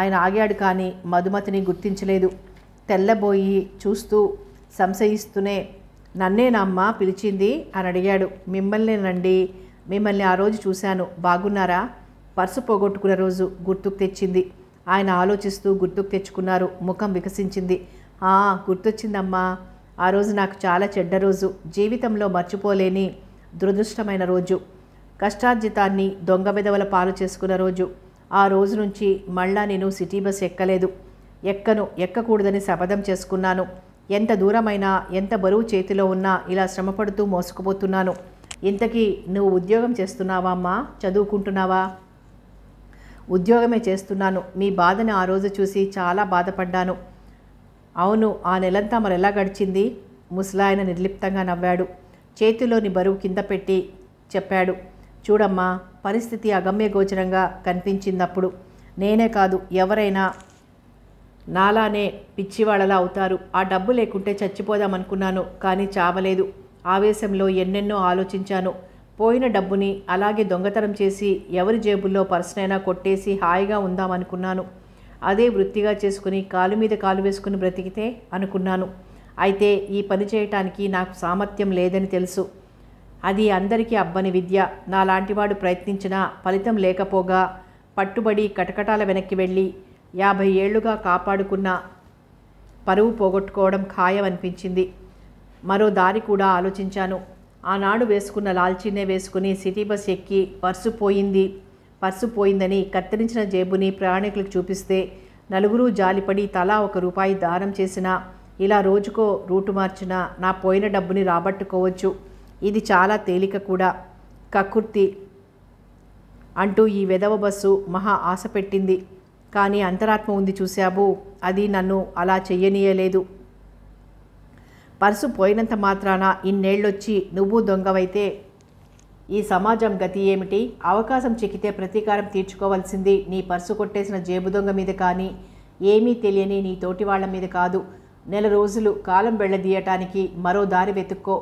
ఆయన ఆగాడు కానీ మధుమతిని గుర్తించలేదు తెల్లబోయి చూస్తూ సంశయిస్తూనే అమ్మ పిలిచింది అని అడిగాడు మిమ్మల్నేనండి మిమ్మల్ని ఆ రోజు చూశాను బాగున్నారా పర్సు పోగొట్టుకున్న రోజు గుర్తుకు తెచ్చింది ఆయన ఆలోచిస్తూ గుర్తుకు తెచ్చుకున్నారు ముఖం వికసించింది ఆ గుర్తొచ్చిందమ్మా ఆ రోజు నాకు చాలా చెడ్డ రోజు జీవితంలో మర్చిపోలేని దురదృష్టమైన రోజు కష్టార్జితాన్ని దొంగ విధవల పాలు చేసుకున్న రోజు ఆ రోజు నుంచి మళ్ళా నేను సిటీ బస్ ఎక్కలేదు ఎక్కను ఎక్కకూడదని శపథం చేసుకున్నాను ఎంత దూరమైనా ఎంత బరువు చేతిలో ఉన్నా ఇలా శ్రమపడుతూ మోసుకుపోతున్నాను ఇంతకీ నువ్వు ఉద్యోగం చేస్తున్నావా అమ్మా చదువుకుంటున్నావా ఉద్యోగమే చేస్తున్నాను మీ బాధను ఆ రోజు చూసి చాలా బాధపడ్డాను అవును ఆ నెలంతా మరి ఎలా గడిచింది ముసలాయన నిర్లిప్తంగా నవ్వాడు చేతిలోని బరువు కింద పెట్టి చెప్పాడు చూడమ్మా పరిస్థితి అగమ్యగోచరంగా కనిపించిందప్పుడు నేనే కాదు ఎవరైనా నాలానే పిచ్చివాళ్ళలా అవుతారు ఆ డబ్బు లేకుంటే చచ్చిపోదామనుకున్నాను కానీ చావలేదు ఆవేశంలో ఎన్నెన్నో ఆలోచించాను పోయిన డబ్బుని అలాగే దొంగతనం చేసి ఎవరి జేబుల్లో పర్సనైనా కొట్టేసి హాయిగా ఉందామనుకున్నాను అదే వృత్తిగా చేసుకుని కాలు మీద కాలు వేసుకుని బ్రతికితే అనుకున్నాను అయితే ఈ పని చేయటానికి నాకు సామర్థ్యం లేదని తెలుసు అది అందరికీ అబ్బని విద్య నాలాంటివాడు ప్రయత్నించినా ఫలితం లేకపోగా పట్టుబడి కటకటాల వెనక్కి వెళ్ళి యాభై ఏళ్లుగా కాపాడుకున్న పరువు పోగొట్టుకోవడం ఖాయం అనిపించింది మరో దారి కూడా ఆలోచించాను ఆనాడు వేసుకున్న లాల్చీనే వేసుకుని సిటీ బస్ ఎక్కి పర్సు పోయింది పర్సు పోయిందని కత్తిరించిన జేబుని ప్రయాణికులకు చూపిస్తే నలుగురు జాలిపడి తలా ఒక రూపాయి దానం చేసినా ఇలా రోజుకో రూటు మార్చినా నా పోయిన డబ్బుని రాబట్టుకోవచ్చు ఇది చాలా తేలిక కూడా కకుర్తి అంటూ ఈ వెధవ బస్సు మహా ఆశ పెట్టింది కానీ అంతరాత్మ ఉంది చూశాబు అది నన్ను అలా చెయ్యనీయలేదు పర్సు పోయినంత మాత్రాన ఇన్నేళ్ళొచ్చి నువ్వు దొంగవైతే ఈ సమాజం గతి ఏమిటి అవకాశం చెక్కితే ప్రతీకారం తీర్చుకోవాల్సింది నీ పర్సు కొట్టేసిన జేబు దొంగ మీద కానీ ఏమీ తెలియని నీ తోటి వాళ్ళ మీద కాదు నెల రోజులు కాలం వెళ్ళదీయటానికి మరో దారి వెతుక్కో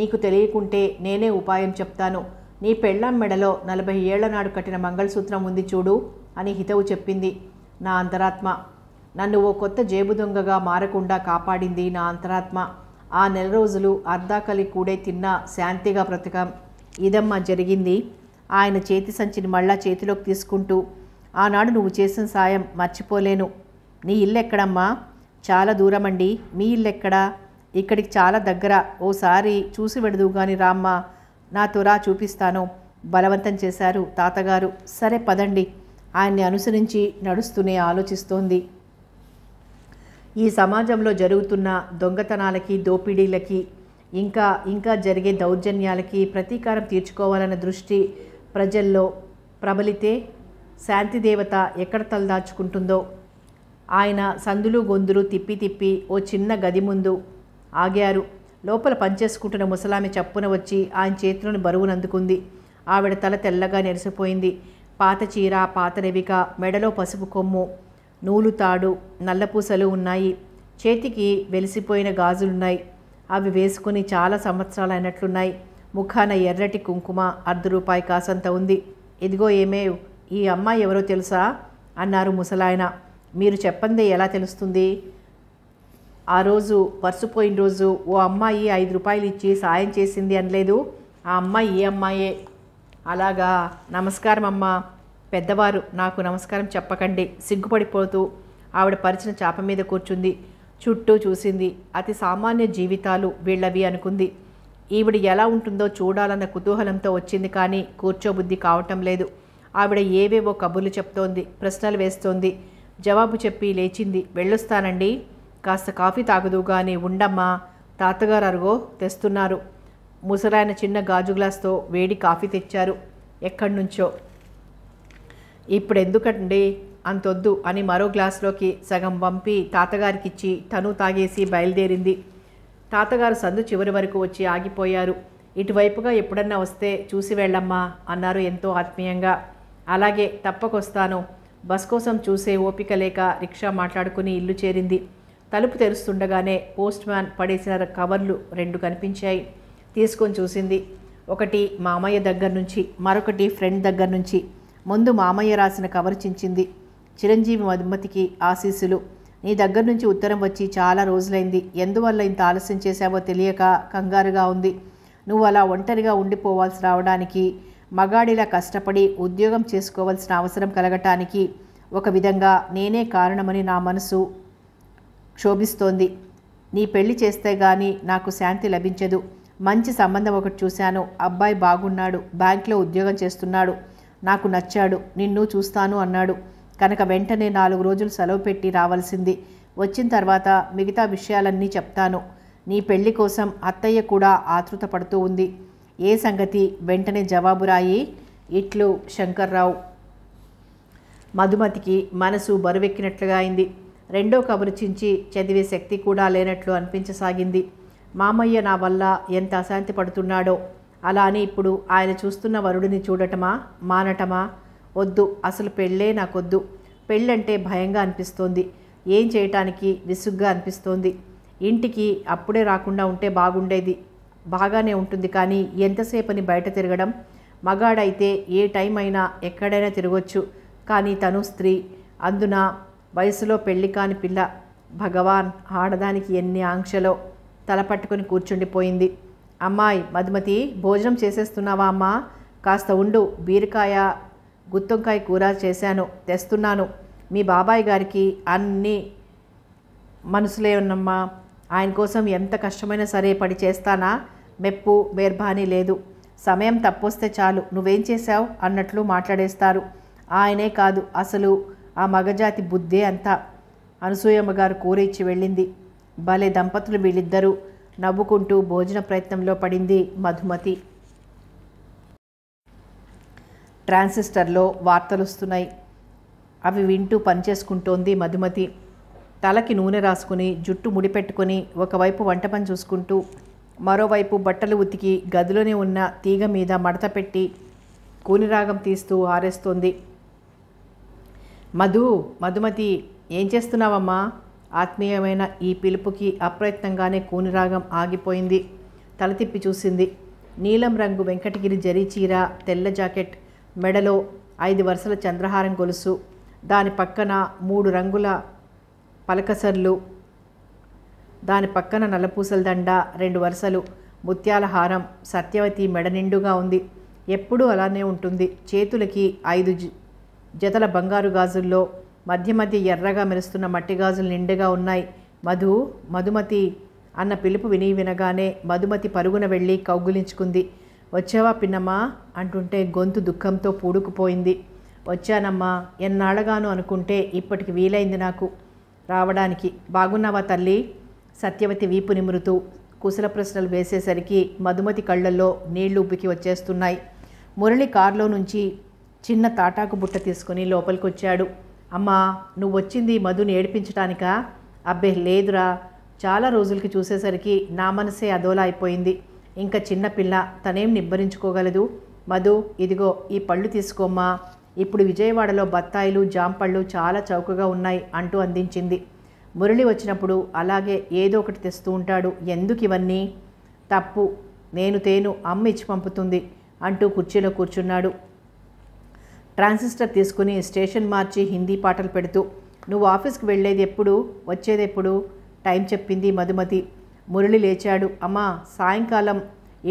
నీకు తెలియకుంటే నేనే ఉపాయం చెప్తాను నీ పెళ్ళాం మెడలో నలభై ఏళ్ల నాడు కట్టిన మంగళసూత్రం ఉంది చూడు అని హితవు చెప్పింది నా అంతరాత్మ నన్ను ఓ కొత్త జేబు దొంగగా మారకుండా కాపాడింది నా అంతరాత్మ ఆ నెల రోజులు అర్ధాకలి కూడే తిన్నా శాంతిగా బ్రతకం ఇదమ్మా జరిగింది ఆయన చేతి సంచిని మళ్ళా చేతిలోకి తీసుకుంటూ ఆనాడు నువ్వు చేసిన సాయం మర్చిపోలేను నీ ఇల్లు ఎక్కడమ్మా చాలా దూరం అండి మీ ఇల్లు ఎక్కడా ఇక్కడికి చాలా దగ్గర ఓసారి చూసి వెడదు కానీ రామ్మ నా తురా చూపిస్తాను బలవంతం చేశారు తాతగారు సరే పదండి ఆయన్ని అనుసరించి నడుస్తూనే ఆలోచిస్తోంది ఈ సమాజంలో జరుగుతున్న దొంగతనాలకి దోపిడీలకి ఇంకా ఇంకా జరిగే దౌర్జన్యాలకి ప్రతీకారం తీర్చుకోవాలన్న దృష్టి ప్రజల్లో ప్రబలితే శాంతిదేవత ఎక్కడ తలదాచుకుంటుందో ఆయన సందులు గొంతులు తిప్పి తిప్పి ఓ చిన్న గది ముందు ఆగారు లోపల పనిచేసుకుంటున్న ముసలామె చప్పున వచ్చి ఆయన చేతులను బరువునందుకుంది ఆవిడ తల తెల్లగా నెరిసిపోయింది పాత చీర పాత రెవిక మెడలో పసుపు కొమ్ము నూలు తాడు నల్లపూసలు ఉన్నాయి చేతికి వెలిసిపోయిన గాజులున్నాయి అవి వేసుకుని చాలా సంవత్సరాలు అయినట్లున్నాయి ముఖాన ఎర్రటి కుంకుమ అర్ధ రూపాయి కాసంత ఉంది ఇదిగో ఏమే ఈ అమ్మాయి ఎవరో తెలుసా అన్నారు ముసలాయన మీరు చెప్పందే ఎలా తెలుస్తుంది ఆ రోజు వరుసపోయిన రోజు ఓ అమ్మాయి ఐదు రూపాయలు ఇచ్చి సాయం చేసింది అనలేదు ఆ అమ్మాయి ఈ అమ్మాయే అలాగా నమస్కారం అమ్మా పెద్దవారు నాకు నమస్కారం చెప్పకండి సిగ్గుపడిపోతూ ఆవిడ పరిచిన చాప మీద కూర్చుంది చుట్టూ చూసింది అతి సామాన్య జీవితాలు వీళ్ళవి అనుకుంది ఈవిడ ఎలా ఉంటుందో చూడాలన్న కుతూహలంతో వచ్చింది కానీ కూర్చోబుద్ధి కావటం లేదు ఆవిడ ఏవేవో కబుర్లు చెప్తోంది ప్రశ్నలు వేస్తోంది జవాబు చెప్పి లేచింది వెళ్ళొస్తానండి కాస్త కాఫీ కానీ ఉండమ్మా తాతగారు అరుగో తెస్తున్నారు ముసలాయన చిన్న గాజు గ్లాస్తో వేడి కాఫీ తెచ్చారు ఎక్కడి నుంచో ఇప్పుడు ఎందుకండి అంతొద్దు అని మరో గ్లాసులోకి సగం పంపి తాతగారికి ఇచ్చి తను తాగేసి బయలుదేరింది తాతగారు సందు చివరి వరకు వచ్చి ఆగిపోయారు ఇటువైపుగా ఎప్పుడన్నా వస్తే చూసి వెళ్ళమ్మా అన్నారు ఎంతో ఆత్మీయంగా అలాగే తప్పకొస్తాను బస్ కోసం చూసే ఓపిక లేక రిక్షా మాట్లాడుకుని ఇల్లు చేరింది తలుపు తెరుస్తుండగానే పోస్ట్ మ్యాన్ పడేసిన కవర్లు రెండు కనిపించాయి తీసుకొని చూసింది ఒకటి మామయ్య దగ్గర నుంచి మరొకటి ఫ్రెండ్ దగ్గర నుంచి ముందు మామయ్య రాసిన కవర్ చించింది చిరంజీవి మధుమతికి ఆశీస్సులు నీ దగ్గర నుంచి ఉత్తరం వచ్చి చాలా రోజులైంది ఎందువల్ల ఇంత ఆలస్యం చేశావో తెలియక కంగారుగా ఉంది నువ్వు అలా ఒంటరిగా ఉండిపోవాల్సి రావడానికి మగాడిలా కష్టపడి ఉద్యోగం చేసుకోవాల్సిన అవసరం కలగటానికి ఒక విధంగా నేనే కారణమని నా మనసు క్షోభిస్తోంది నీ పెళ్లి చేస్తే గాని నాకు శాంతి లభించదు మంచి సంబంధం ఒకటి చూశాను అబ్బాయి బాగున్నాడు బ్యాంక్లో ఉద్యోగం చేస్తున్నాడు నాకు నచ్చాడు నిన్ను చూస్తాను అన్నాడు కనుక వెంటనే నాలుగు రోజులు సెలవు పెట్టి రావాల్సింది వచ్చిన తర్వాత మిగతా విషయాలన్నీ చెప్తాను నీ పెళ్లి కోసం అత్తయ్య కూడా ఆతృత పడుతూ ఉంది ఏ సంగతి వెంటనే జవాబు రాయి ఇట్లు శంకర్రావు మధుమతికి మనసు బరువెక్కినట్లుగా అయింది రెండో కబురు చించి చదివే శక్తి కూడా లేనట్లు అనిపించసాగింది మామయ్య నా వల్ల ఎంత అశాంతి పడుతున్నాడో అలా అని ఇప్పుడు ఆయన చూస్తున్న వరుడిని చూడటమా మానటమా వద్దు అసలు పెళ్ళే నాకొద్దు పెళ్ళంటే భయంగా అనిపిస్తోంది ఏం చేయటానికి విసుగ్గా అనిపిస్తోంది ఇంటికి అప్పుడే రాకుండా ఉంటే బాగుండేది బాగానే ఉంటుంది కానీ ఎంతసేపని బయట తిరగడం మగాడైతే ఏ టైం అయినా ఎక్కడైనా తిరగొచ్చు కానీ తను స్త్రీ అందున వయసులో పెళ్లి కాని పిల్ల భగవాన్ ఆడదానికి ఎన్ని ఆంక్షలో తలపట్టుకొని కూర్చుండిపోయింది అమ్మాయి మధుమతి భోజనం చేసేస్తున్నావా అమ్మా కాస్త ఉండు బీరకాయ గుత్తొంకాయ కూర చేశాను తెస్తున్నాను మీ బాబాయ్ గారికి అన్ని మనసులే ఉన్నమ్మా ఆయన కోసం ఎంత కష్టమైనా సరే పడి చేస్తానా మెప్పు బేర్భాని లేదు సమయం తప్పొస్తే చాలు నువ్వేం చేశావు అన్నట్లు మాట్లాడేస్తారు ఆయనే కాదు అసలు ఆ మగజాతి బుద్ధే అంతా అనసూయమ్మ గారు కూర ఇచ్చి వెళ్ళింది భలే దంపతులు వీళ్ళిద్దరూ నవ్వుకుంటూ భోజన ప్రయత్నంలో పడింది మధుమతి ట్రాన్సిస్టర్లో వస్తున్నాయి అవి వింటూ పనిచేసుకుంటోంది మధుమతి తలకి నూనె రాసుకుని జుట్టు ముడిపెట్టుకుని ఒకవైపు వంట పని చూసుకుంటూ మరోవైపు బట్టలు ఉతికి గదిలోనే ఉన్న తీగ మీద మడత పెట్టి కూనిరాగం తీస్తూ ఆరేస్తోంది మధు మధుమతి ఏం చేస్తున్నావమ్మా ఆత్మీయమైన ఈ పిలుపుకి అప్రయత్నంగానే కూనిరాగం ఆగిపోయింది తల చూసింది నీలం రంగు వెంకటగిరి జరీ చీర తెల్ల జాకెట్ మెడలో ఐదు వరుసల చంద్రహారం గొలుసు దాని పక్కన మూడు రంగుల పలకసర్లు దాని పక్కన నల్లపూసల దండ రెండు వరుసలు ముత్యాల హారం సత్యవతి మెడ నిండుగా ఉంది ఎప్పుడూ అలానే ఉంటుంది చేతులకి ఐదు జతల బంగారు గాజుల్లో మధ్య మధ్య ఎర్రగా మెరుస్తున్న మట్టి గాజులు నిండుగా ఉన్నాయి మధు మధుమతి అన్న పిలుపు విని వినగానే మధుమతి పరుగున వెళ్ళి కౌగులించుకుంది వచ్చావా పిన్నమ్మా అంటుంటే గొంతు దుఃఖంతో పూడుకుపోయింది వచ్చానమ్మా ఎన్నాళ్ళగాను అనుకుంటే ఇప్పటికి వీలైంది నాకు రావడానికి బాగున్నావా తల్లి సత్యవతి వీపు నిమురుతూ కుశల ప్రశ్నలు వేసేసరికి మధుమతి కళ్ళల్లో నీళ్లు ఉబ్బికి వచ్చేస్తున్నాయి మురళి కారులో నుంచి చిన్న తాటాకు బుట్ట తీసుకుని లోపలికొచ్చాడు అమ్మా నువ్వు వచ్చింది మధుని ఏడిపించటానికా అబ్బే లేదురా చాలా రోజులకి చూసేసరికి నా మనసే అదోలా అయిపోయింది ఇంకా చిన్నపిల్ల తనేం నిబ్బరించుకోగలదు మధు ఇదిగో ఈ పళ్ళు తీసుకోమ్మా ఇప్పుడు విజయవాడలో బత్తాయిలు జాంపళ్ళు చాలా చౌకగా ఉన్నాయి అంటూ అందించింది మురళి వచ్చినప్పుడు అలాగే ఏదో ఒకటి తెస్తూ ఉంటాడు ఎందుకు ఇవన్నీ తప్పు నేను తేను అమ్మ ఇచ్చి పంపుతుంది అంటూ కుర్చీలో కూర్చున్నాడు ట్రాన్సిస్టర్ తీసుకుని స్టేషన్ మార్చి హిందీ పాటలు పెడుతూ నువ్వు ఆఫీస్కి వెళ్ళేది ఎప్పుడు వచ్చేది ఎప్పుడు టైం చెప్పింది మధుమతి మురళి లేచాడు అమ్మా సాయంకాలం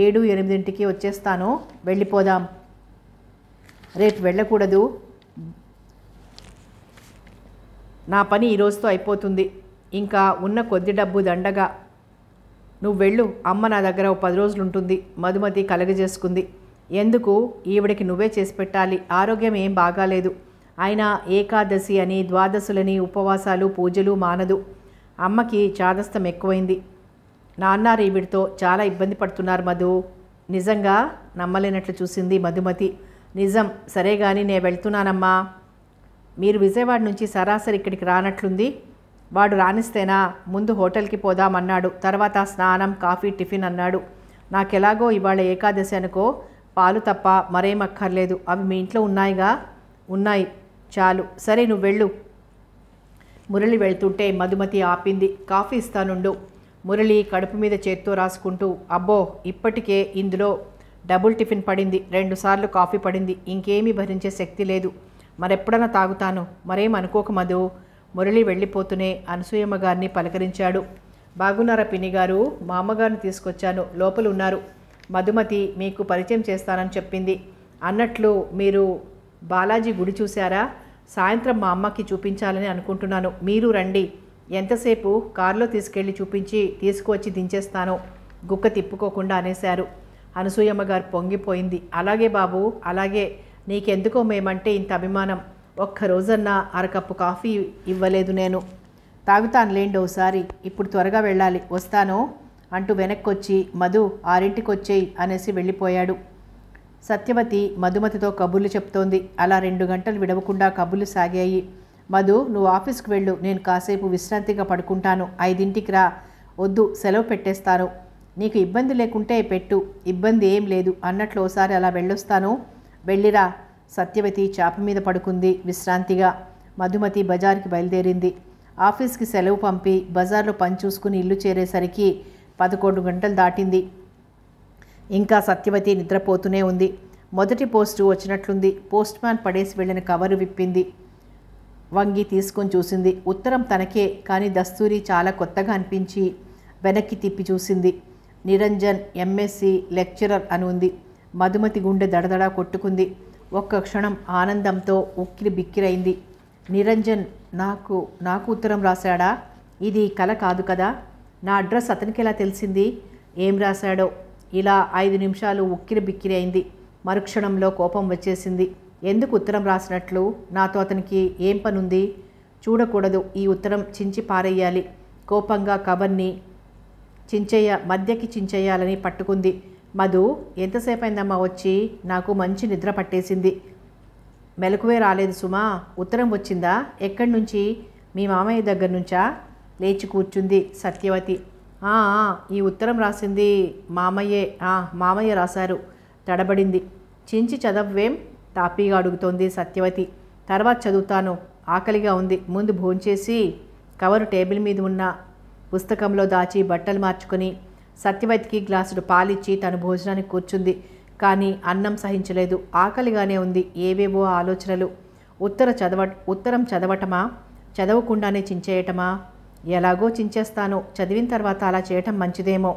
ఏడు ఎనిమిదింటికి వచ్చేస్తాను వెళ్ళిపోదాం రేపు వెళ్ళకూడదు నా పని ఈరోజుతో అయిపోతుంది ఇంకా ఉన్న కొద్ది డబ్బు దండగా నువ్వు వెళ్ళు అమ్మ నా దగ్గర పది రోజులు ఉంటుంది మధుమతి కలగజేసుకుంది ఎందుకు ఈవిడికి నువ్వే చేసి పెట్టాలి ఆరోగ్యం ఏం బాగాలేదు అయినా ఏకాదశి అని ద్వాదశులని ఉపవాసాలు పూజలు మానదు అమ్మకి చాదస్తం ఎక్కువైంది నాన్న ఈవిడితో చాలా ఇబ్బంది పడుతున్నారు మధు నిజంగా నమ్మలేనట్లు చూసింది మధుమతి నిజం సరే కానీ నేను వెళ్తున్నానమ్మా మీరు విజయవాడ నుంచి సరాసరి ఇక్కడికి రానట్లుంది వాడు రాణిస్తేనా ముందు హోటల్కి పోదామన్నాడు తర్వాత స్నానం కాఫీ టిఫిన్ అన్నాడు నాకెలాగో ఇవాళ ఏకాదశి అనుకో పాలు తప్ప మరేం అక్కర్లేదు అవి మీ ఇంట్లో ఉన్నాయిగా ఉన్నాయి చాలు సరే నువ్వు వెళ్ళు మురళి వెళ్తుంటే మధుమతి ఆపింది కాఫీ ఇస్తానుండు మురళి కడుపు మీద చేత్తో రాసుకుంటూ అబ్బో ఇప్పటికే ఇందులో డబుల్ టిఫిన్ పడింది రెండుసార్లు కాఫీ పడింది ఇంకేమీ భరించే శక్తి లేదు మరెప్పుడన్నా తాగుతాను మరేం అనుకోక మధు మురళి వెళ్ళిపోతూనే అనసూయమ్మ గారిని పలకరించాడు బాగున్నారా పిన్ని గారు మా అమ్మగారిని తీసుకొచ్చాను లోపల ఉన్నారు మధుమతి మీకు పరిచయం చేస్తానని చెప్పింది అన్నట్లు మీరు బాలాజీ గుడి చూశారా సాయంత్రం మా అమ్మకి చూపించాలని అనుకుంటున్నాను మీరు రండి ఎంతసేపు కారులో తీసుకెళ్ళి చూపించి తీసుకువచ్చి దించేస్తాను గుక్క తిప్పుకోకుండా అనేశారు అనసూయమ్మ గారు పొంగిపోయింది అలాగే బాబు అలాగే నీకెందుకో మేమంటే ఇంత అభిమానం ఒక్క రోజన్నా అరకప్పు కాఫీ ఇవ్వలేదు నేను తాగుతాను లేండి ఒకసారి ఇప్పుడు త్వరగా వెళ్ళాలి వస్తాను అంటూ వెనక్కొచ్చి మధు ఆరింటికొచ్చేయి అనేసి వెళ్ళిపోయాడు సత్యవతి మధుమతితో కబుర్లు చెప్తోంది అలా రెండు గంటలు విడవకుండా కబుర్లు సాగాయి మధు నువ్వు ఆఫీస్కి వెళ్ళు నేను కాసేపు విశ్రాంతిగా పడుకుంటాను ఐదింటికి రా వద్దు సెలవు పెట్టేస్తాను నీకు ఇబ్బంది లేకుంటే పెట్టు ఇబ్బంది ఏం లేదు అన్నట్లు ఓసారి అలా వెళ్ళొస్తాను వెళ్ళిరా సత్యవతి చాప మీద పడుకుంది విశ్రాంతిగా మధుమతి బజార్కి బయలుదేరింది ఆఫీస్కి సెలవు పంపి బజార్లో పని చూసుకుని ఇల్లు చేరేసరికి పదకొండు గంటలు దాటింది ఇంకా సత్యవతి నిద్రపోతూనే ఉంది మొదటి పోస్టు వచ్చినట్లుంది పోస్ట్ మ్యాన్ పడేసి వెళ్ళిన కవరు విప్పింది వంగి తీసుకొని చూసింది ఉత్తరం తనకే కానీ దస్తూరి చాలా కొత్తగా అనిపించి వెనక్కి తిప్పి చూసింది నిరంజన్ ఎంఎస్సి లెక్చరర్ అని ఉంది మధుమతి గుండె దడదడా కొట్టుకుంది ఒక్క క్షణం ఆనందంతో ఉక్కిరి బిక్కిరైంది నిరంజన్ నాకు నాకు ఉత్తరం రాశాడా ఇది కల కాదు కదా నా అడ్రస్ అతనికి ఎలా తెలిసింది ఏం రాశాడో ఇలా ఐదు నిమిషాలు ఉక్కిరి బిక్కిరి అయింది మరుక్షణంలో కోపం వచ్చేసింది ఎందుకు ఉత్తరం రాసినట్లు నాతో అతనికి ఏం పనుంది చూడకూడదు ఈ ఉత్తరం చించి పారేయాలి కోపంగా కవర్ని చించేయ మధ్యకి చించేయాలని పట్టుకుంది మధు ఎంతసేపైందమ్మా వచ్చి నాకు మంచి నిద్ర పట్టేసింది మెలకువే రాలేదు సుమా ఉత్తరం వచ్చిందా ఎక్కడి నుంచి మీ మామయ్య దగ్గర నుంచా లేచి కూర్చుంది సత్యవతి ఈ ఉత్తరం రాసింది మామయ్యే మామయ్య రాశారు తడబడింది చించి చదవవేం తాపీగా అడుగుతోంది సత్యవతి తర్వాత చదువుతాను ఆకలిగా ఉంది ముందు భోంచేసి కవరు టేబుల్ మీద ఉన్న పుస్తకంలో దాచి బట్టలు మార్చుకొని సత్యవతికి గ్లాసుడు పాలిచ్చి తను భోజనానికి కూర్చుంది కానీ అన్నం సహించలేదు ఆకలిగానే ఉంది ఏవేవో ఆలోచనలు ఉత్తర చదవ ఉత్తరం చదవటమా చదవకుండానే చించేయటమా ఎలాగో చించేస్తాను చదివిన తర్వాత అలా చేయటం మంచిదేమో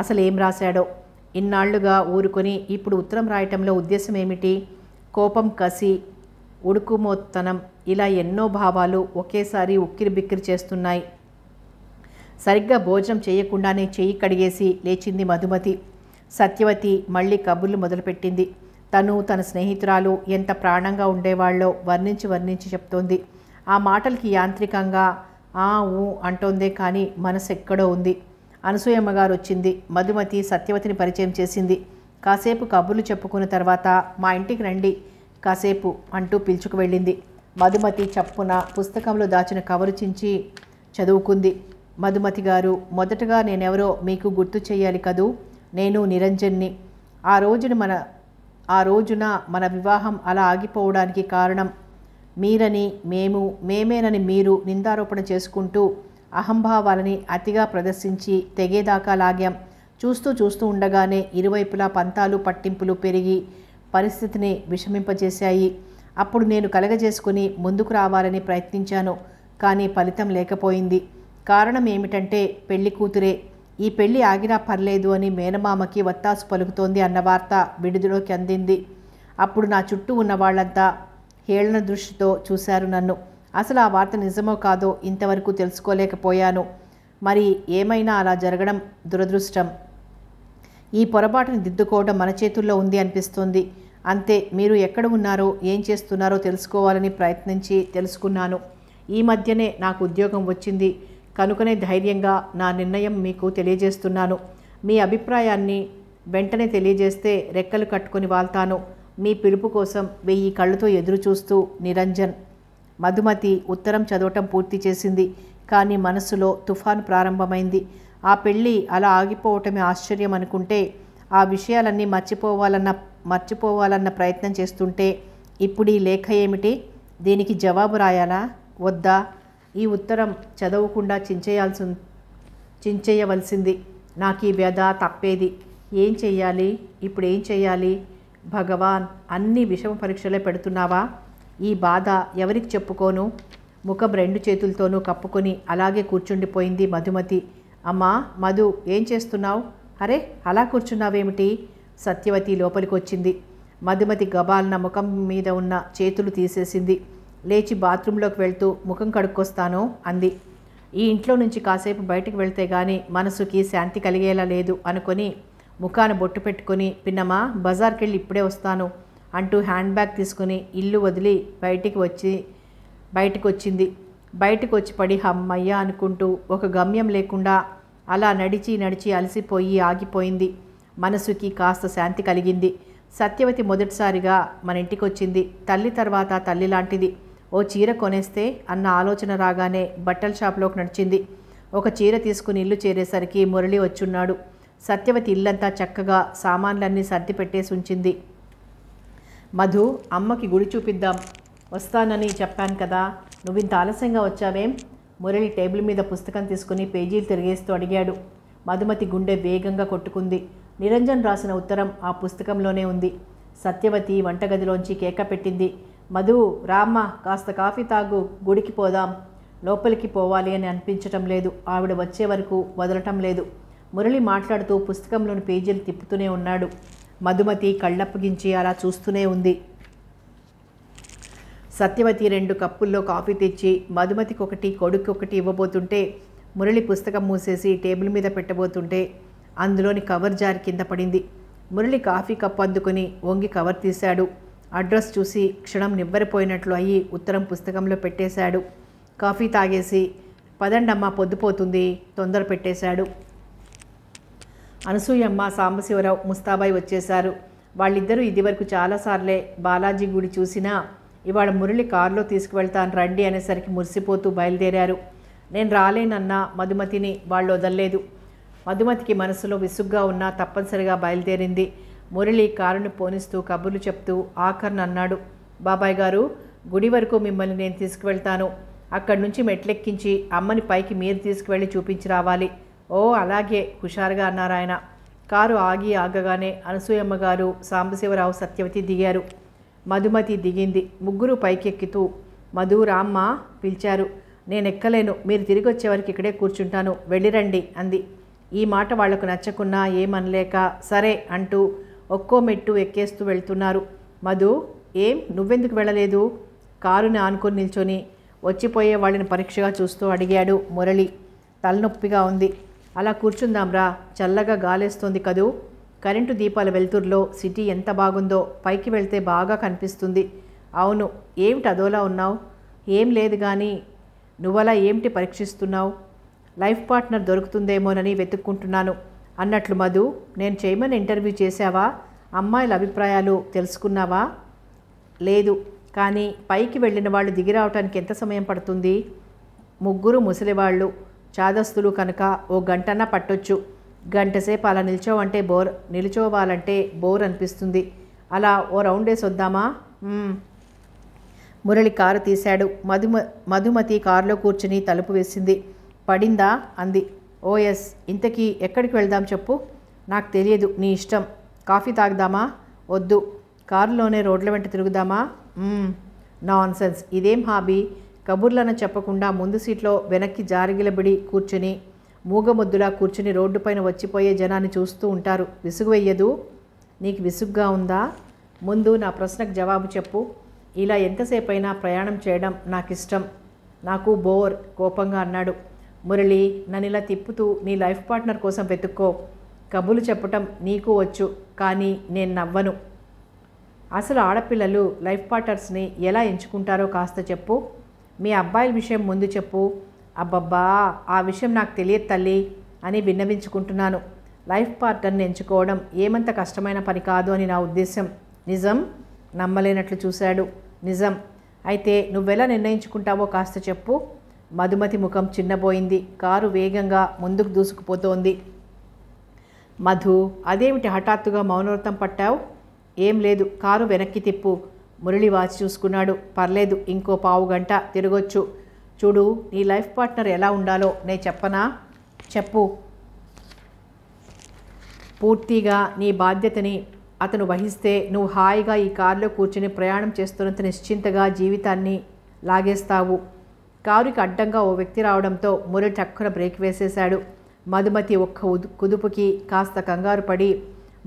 అసలు ఏం రాశాడో ఇన్నాళ్లుగా ఊరుకొని ఇప్పుడు ఉత్తరం రాయటంలో ఉద్దేశం ఏమిటి కోపం కసి ఉడుకుమోత్తనం ఇలా ఎన్నో భావాలు ఒకేసారి ఉక్కిరి బిక్కిరి చేస్తున్నాయి సరిగ్గా భోజనం చేయకుండానే చెయ్యి కడిగేసి లేచింది మధుమతి సత్యవతి మళ్ళీ కబుర్లు మొదలుపెట్టింది తను తన స్నేహితురాలు ఎంత ప్రాణంగా ఉండేవాళ్ళో వర్ణించి వర్ణించి చెప్తోంది ఆ మాటలకి యాంత్రికంగా ఆ ఊ అంటోందే కానీ మనసు ఎక్కడో ఉంది అనసూయమ్మగారు వచ్చింది మధుమతి సత్యవతిని పరిచయం చేసింది కాసేపు కబుర్లు చెప్పుకున్న తర్వాత మా ఇంటికి రండి కాసేపు అంటూ పిలుచుకు వెళ్ళింది మధుమతి చప్పున పుస్తకంలో దాచిన కవరు చించి చదువుకుంది మధుమతి గారు మొదటగా నేనెవరో మీకు గుర్తు చేయాలి కదూ నేను నిరంజన్ని ఆ రోజున మన ఆ రోజున మన వివాహం అలా ఆగిపోవడానికి కారణం మీరని మేము మేమేనని మీరు నిందారోపణ చేసుకుంటూ అహంభావాలని అతిగా ప్రదర్శించి తెగేదాకా లాగాం చూస్తూ చూస్తూ ఉండగానే ఇరువైపులా పంతాలు పట్టింపులు పెరిగి పరిస్థితిని విషమింపజేశాయి అప్పుడు నేను కలగజేసుకుని ముందుకు రావాలని ప్రయత్నించాను కానీ ఫలితం లేకపోయింది కారణం ఏమిటంటే పెళ్లి కూతురే ఈ పెళ్లి ఆగినా పర్లేదు అని మేనమామకి వత్తాసు పలుకుతోంది అన్న వార్త విడుదలోకి అందింది అప్పుడు నా చుట్టూ ఉన్న వాళ్ళంతా హేళన దృష్టితో చూశారు నన్ను అసలు ఆ వార్త నిజమో కాదో ఇంతవరకు తెలుసుకోలేకపోయాను మరి ఏమైనా అలా జరగడం దురదృష్టం ఈ పొరపాటును దిద్దుకోవడం మన చేతుల్లో ఉంది అనిపిస్తుంది అంతే మీరు ఎక్కడ ఉన్నారో ఏం చేస్తున్నారో తెలుసుకోవాలని ప్రయత్నించి తెలుసుకున్నాను ఈ మధ్యనే నాకు ఉద్యోగం వచ్చింది కనుకనే ధైర్యంగా నా నిర్ణయం మీకు తెలియజేస్తున్నాను మీ అభిప్రాయాన్ని వెంటనే తెలియజేస్తే రెక్కలు కట్టుకొని వాళ్తాను మీ పిలుపు కోసం వెయ్యి కళ్ళతో ఎదురుచూస్తూ నిరంజన్ మధుమతి ఉత్తరం చదవటం పూర్తి చేసింది కానీ మనసులో తుఫాన్ ప్రారంభమైంది ఆ పెళ్ళి అలా ఆగిపోవటమే ఆశ్చర్యం అనుకుంటే ఆ విషయాలన్నీ మర్చిపోవాలన్న మర్చిపోవాలన్న ప్రయత్నం చేస్తుంటే ఇప్పుడు ఈ లేఖ ఏమిటి దీనికి జవాబు రాయాలా వద్దా ఈ ఉత్తరం చదవకుండా చించేయాల్సి చించేయవలసింది నాకు ఈ వ్యధ తప్పేది ఏం చెయ్యాలి ఇప్పుడు ఏం చెయ్యాలి భగవాన్ అన్ని విషమ పరీక్షలే పెడుతున్నావా ఈ బాధ ఎవరికి చెప్పుకోను ముఖం రెండు చేతులతోనూ కప్పుకొని అలాగే కూర్చుండిపోయింది మధుమతి అమ్మా మధు ఏం చేస్తున్నావు అరే అలా కూర్చున్నావేమిటి సత్యవతి లోపలికి వచ్చింది మధుమతి గబాలన ముఖం మీద ఉన్న చేతులు తీసేసింది లేచి బాత్రూంలోకి వెళ్తూ ముఖం కడుక్కొస్తాను అంది ఈ ఇంట్లో నుంచి కాసేపు బయటకు వెళ్తే గాని మనసుకి శాంతి కలిగేలా లేదు అనుకొని ముఖాన్ని బొట్టు పెట్టుకుని పిన్నమా బజార్కి వెళ్ళి ఇప్పుడే వస్తాను అంటూ హ్యాండ్ బ్యాగ్ తీసుకుని ఇల్లు వదిలి బయటికి వచ్చి బయటకు వచ్చింది బయటకు వచ్చి పడి హమ్మయ్య అనుకుంటూ ఒక గమ్యం లేకుండా అలా నడిచి నడిచి అలసిపోయి ఆగిపోయింది మనసుకి కాస్త శాంతి కలిగింది సత్యవతి మొదటిసారిగా మన ఇంటికి వచ్చింది తల్లి తర్వాత తల్లి లాంటిది ఓ చీర కొనేస్తే అన్న ఆలోచన రాగానే బట్టల షాప్లోకి నడిచింది ఒక చీర తీసుకుని ఇల్లు చేరేసరికి మురళి వచ్చున్నాడు సత్యవతి ఇల్లంతా చక్కగా సామాన్లన్నీ సర్ది పెట్టేసి ఉంచింది మధు అమ్మకి గుడి చూపిద్దాం వస్తానని చెప్పాను కదా నువ్వు ఇంత ఆలస్యంగా వచ్చావేం మురళి టేబుల్ మీద పుస్తకం తీసుకుని పేజీలు తిరిగేస్తూ అడిగాడు మధుమతి గుండె వేగంగా కొట్టుకుంది నిరంజన్ రాసిన ఉత్తరం ఆ పుస్తకంలోనే ఉంది సత్యవతి వంటగదిలోంచి కేక పెట్టింది మధు రామ్మ కాస్త కాఫీ తాగు గుడికి పోదాం లోపలికి పోవాలి అని అనిపించటం లేదు ఆవిడ వచ్చే వరకు వదలటం లేదు మురళి మాట్లాడుతూ పుస్తకంలోని పేజీలు తిప్పుతూనే ఉన్నాడు మధుమతి కళ్ళప్పగించి అలా చూస్తూనే ఉంది సత్యవతి రెండు కప్పుల్లో కాఫీ తెచ్చి మధుమతికి ఒకటి కొడుకు ఒకటి ఇవ్వబోతుంటే మురళి పుస్తకం మూసేసి టేబుల్ మీద పెట్టబోతుంటే అందులోని కవర్ జారి కింద పడింది మురళి కాఫీ కప్పు అందుకుని వంగి కవర్ తీశాడు అడ్రస్ చూసి క్షణం నివ్వరిపోయినట్లు అయ్యి ఉత్తరం పుస్తకంలో పెట్టేశాడు కాఫీ తాగేసి పదండమ్మ పొద్దుపోతుంది తొందర పెట్టేశాడు అనసూయమ్మ సాంబశివరావు ముస్తాబాయి వచ్చేశారు వాళ్ళిద్దరూ ఇదివరకు చాలాసార్లే బాలాజీ గుడి చూసినా ఇవాళ మురళి కారులో తీసుకువెళ్తాను రండి అనేసరికి మురిసిపోతూ బయలుదేరారు నేను రాలేనన్నా మధుమతిని వాళ్ళు వదల్లేదు మధుమతికి మనసులో విసుగ్గా ఉన్నా తప్పనిసరిగా బయలుదేరింది మురళి కారును పోనిస్తూ కబుర్లు చెప్తూ ఆఖర్న అన్నాడు బాబాయ్ గారు గుడి వరకు మిమ్మల్ని నేను తీసుకువెళ్తాను అక్కడి నుంచి మెట్లెక్కించి అమ్మని పైకి మీరు తీసుకువెళ్ళి చూపించి రావాలి ఓ అలాగే హుషారుగా అన్నారు ఆయన కారు ఆగి ఆగగానే అనసూయమ్మగారు సాంబశివరావు సత్యవతి దిగారు మధుమతి దిగింది ముగ్గురు పైకెక్కుతూ మధు రామ్మ పిలిచారు నేను ఎక్కలేను మీరు తిరిగి వచ్చేవరకు ఇక్కడే కూర్చుంటాను వెళ్ళిరండి అంది ఈ మాట వాళ్లకు నచ్చకున్నా ఏమనలేక సరే అంటూ ఒక్కో మెట్టు ఎక్కేస్తూ వెళ్తున్నారు మధు ఏం నువ్వెందుకు వెళ్ళలేదు కారుని ఆనుకొని నిల్చొని వచ్చిపోయే వాళ్ళని పరీక్షగా చూస్తూ అడిగాడు మురళి తలనొప్పిగా ఉంది అలా కూర్చుందాంరా చల్లగా గాలేస్తోంది కదూ కరెంటు దీపాల వెలుతురులో సిటీ ఎంత బాగుందో పైకి వెళ్తే బాగా కనిపిస్తుంది అవును ఏమిటి అదోలా ఉన్నావు ఏం లేదు కానీ నువ్వలా ఏమిటి పరీక్షిస్తున్నావు లైఫ్ పార్ట్నర్ దొరుకుతుందేమోనని వెతుక్కుంటున్నాను అన్నట్లు మధు నేను చేయమని ఇంటర్వ్యూ చేశావా అమ్మాయిల అభిప్రాయాలు తెలుసుకున్నావా లేదు కానీ పైకి వెళ్ళిన వాళ్ళు దిగి రావడానికి ఎంత సమయం పడుతుంది ముగ్గురు ముసలివాళ్ళు చాదస్తులు కనుక ఓ గంటన్న పట్టొచ్చు గంటసేపు అలా నిల్చోవంటే బోర్ నిల్చోవాలంటే బోర్ అనిపిస్తుంది అలా ఓ రౌండ్ వేసి వద్దామా మురళి కారు తీశాడు మధుమ మధుమతి కారులో కూర్చుని తలుపు వేసింది పడిందా అంది ఓఎస్ ఇంతకీ ఎక్కడికి వెళ్దాం చెప్పు నాకు తెలియదు నీ ఇష్టం కాఫీ తాగుదామా వద్దు కారులోనే రోడ్ల వెంట తిరుగుదామా నాన్ ఇదేం హాబీ కబుర్లను చెప్పకుండా ముందు సీట్లో వెనక్కి జారిగిలబడి కూర్చుని మూగముద్దులా కూర్చుని రోడ్డుపైన వచ్చిపోయే జనాన్ని చూస్తూ ఉంటారు విసుగు వెయ్యదు నీకు విసుగ్గా ఉందా ముందు నా ప్రశ్నకు జవాబు చెప్పు ఇలా ఎంతసేపైనా ప్రయాణం చేయడం నాకు ఇష్టం నాకు బోర్ కోపంగా అన్నాడు మురళి నన్ను ఇలా తిప్పుతూ నీ లైఫ్ పార్ట్నర్ కోసం వెతుక్కో కబులు చెప్పటం నీకు వచ్చు కానీ నేను నవ్వను అసలు ఆడపిల్లలు లైఫ్ పార్ట్నర్స్ని ఎలా ఎంచుకుంటారో కాస్త చెప్పు మీ అబ్బాయిల విషయం ముందు చెప్పు అబ్బబ్బా ఆ విషయం నాకు తెలియదు తల్లి అని విన్నవించుకుంటున్నాను లైఫ్ పార్ట్నర్ని ఎంచుకోవడం ఏమంత కష్టమైన పని కాదు అని నా ఉద్దేశం నిజం నమ్మలేనట్లు చూశాడు నిజం అయితే నువ్వెలా నిర్ణయించుకుంటావో కాస్త చెప్పు మధుమతి ముఖం చిన్నబోయింది కారు వేగంగా ముందుకు దూసుకుపోతోంది మధు అదేమిటి హఠాత్తుగా మౌనవ్రతం పట్టావు ఏం లేదు కారు వెనక్కి తిప్పు మురళి వాచి చూసుకున్నాడు పర్లేదు ఇంకో పావు గంట తిరగొచ్చు చూడు నీ లైఫ్ పార్ట్నర్ ఎలా ఉండాలో నే చెప్పనా చెప్పు పూర్తిగా నీ బాధ్యతని అతను వహిస్తే నువ్వు హాయిగా ఈ కారులో కూర్చుని ప్రయాణం చేస్తున్నంత నిశ్చింతగా జీవితాన్ని లాగేస్తావు కారుకి అడ్డంగా ఓ వ్యక్తి రావడంతో మురళి టక్కున బ్రేక్ వేసేశాడు మధుమతి ఒక్క కుదుపుకి కాస్త కంగారు పడి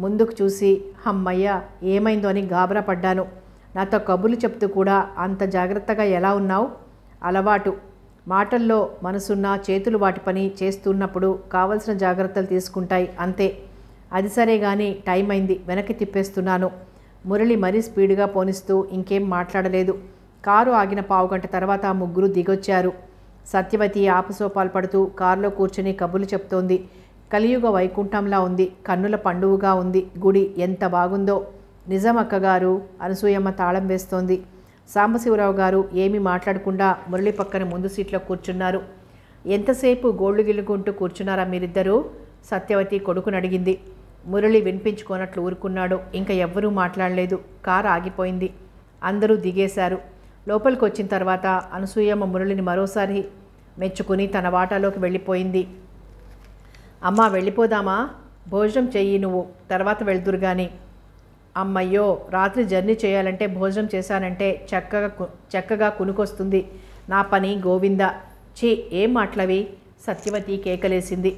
ముందుకు చూసి హమ్మయ్య ఏమైందో అని గాబరా పడ్డాను నాతో కబుర్లు చెప్తూ కూడా అంత జాగ్రత్తగా ఎలా ఉన్నావు అలవాటు మాటల్లో మనసున్న చేతులు వాటి పని చేస్తున్నప్పుడు కావలసిన జాగ్రత్తలు తీసుకుంటాయి అంతే అది సరే కానీ టైం అయింది వెనక్కి తిప్పేస్తున్నాను మురళి మరీ స్పీడ్గా పోనిస్తూ ఇంకేం మాట్లాడలేదు కారు ఆగిన పావుగంట తర్వాత ముగ్గురు దిగొచ్చారు సత్యవతి ఆపసోపాలు పడుతూ కారులో కూర్చొని కబుర్లు చెప్తోంది కలియుగ వైకుంఠంలా ఉంది కన్నుల పండువుగా ఉంది గుడి ఎంత బాగుందో నిజం అక్కగారు అనసూయమ్మ తాళం వేస్తోంది సాంబశివరావు గారు ఏమీ మాట్లాడకుండా మురళి పక్కన ముందు సీట్లో కూర్చున్నారు ఎంతసేపు గోళ్లు గిల్లుకుంటూ కూర్చున్నారా మీరిద్దరూ సత్యవతి కొడుకును అడిగింది మురళి వినిపించుకోనట్లు ఊరుకున్నాడు ఇంకా ఎవ్వరూ మాట్లాడలేదు కారు ఆగిపోయింది అందరూ దిగేశారు లోపలికి వచ్చిన తర్వాత అనసూయమ్మ మురళిని మరోసారి మెచ్చుకుని తన వాటాలోకి వెళ్ళిపోయింది అమ్మ వెళ్ళిపోదామా భోజనం చెయ్యి నువ్వు తర్వాత వెళ్దురు కానీ అమ్మయ్యో రాత్రి జర్నీ చేయాలంటే భోజనం చేశానంటే చక్కగా చక్కగా కునుకొస్తుంది నా పని గోవింద చీ ఏం మాట్లవి సత్యవతి కేకలేసింది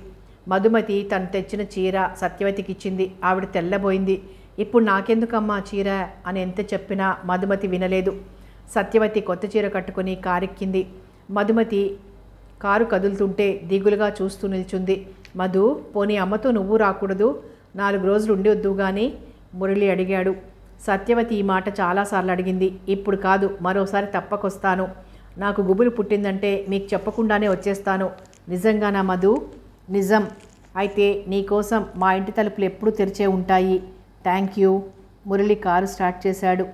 మధుమతి తను తెచ్చిన చీర సత్యవతికి ఇచ్చింది ఆవిడ తెల్లబోయింది ఇప్పుడు నాకెందుకమ్మా చీర అని ఎంత చెప్పినా మధుమతి వినలేదు సత్యవతి కొత్త చీర కట్టుకుని కారెక్కింది మధుమతి కారు కదులుతుంటే దిగులుగా చూస్తూ నిల్చుంది మధు పోనీ అమ్మతో నువ్వు రాకూడదు నాలుగు రోజులు ఉండి వద్దు కానీ మురళి అడిగాడు సత్యవతి ఈ మాట చాలాసార్లు అడిగింది ఇప్పుడు కాదు మరోసారి తప్పకొస్తాను నాకు గుబులు పుట్టిందంటే మీకు చెప్పకుండానే వచ్చేస్తాను నిజంగా నా మధు నిజం అయితే నీకోసం మా ఇంటి తలుపులు ఎప్పుడూ తెరిచే ఉంటాయి thank you Murali car start చేశాడు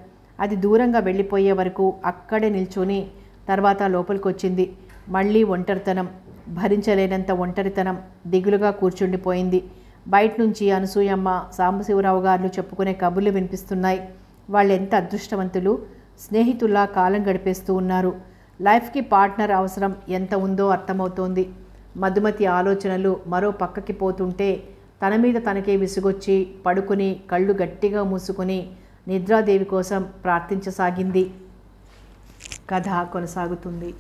అది దూరంగా వెళ్ళిపోయే వరకు అక్కడే నిల్చొని తర్వాత లోపలికి వచ్చింది మళ్ళీ ఒంటరితనం భరించలేనంత ఒంటరితనం దిగులుగా కూర్చుండిపోయింది బయట నుంచి అనసూయమ్మ సాంబశివరావు గారు చెప్పుకునే కబుర్లు వినిపిస్తున్నాయి వాళ్ళు ఎంత అదృష్టవంతులు స్నేహితుల్లా కాలం గడిపేస్తూ ఉన్నారు లైఫ్కి పార్ట్నర్ అవసరం ఎంత ఉందో అర్థమవుతోంది మధుమతి ఆలోచనలు మరో పక్కకి పోతుంటే తన మీద తనకే విసుగొచ్చి పడుకుని కళ్ళు గట్టిగా మూసుకొని నిద్రాదేవి కోసం ప్రార్థించసాగింది కథ కొనసాగుతుంది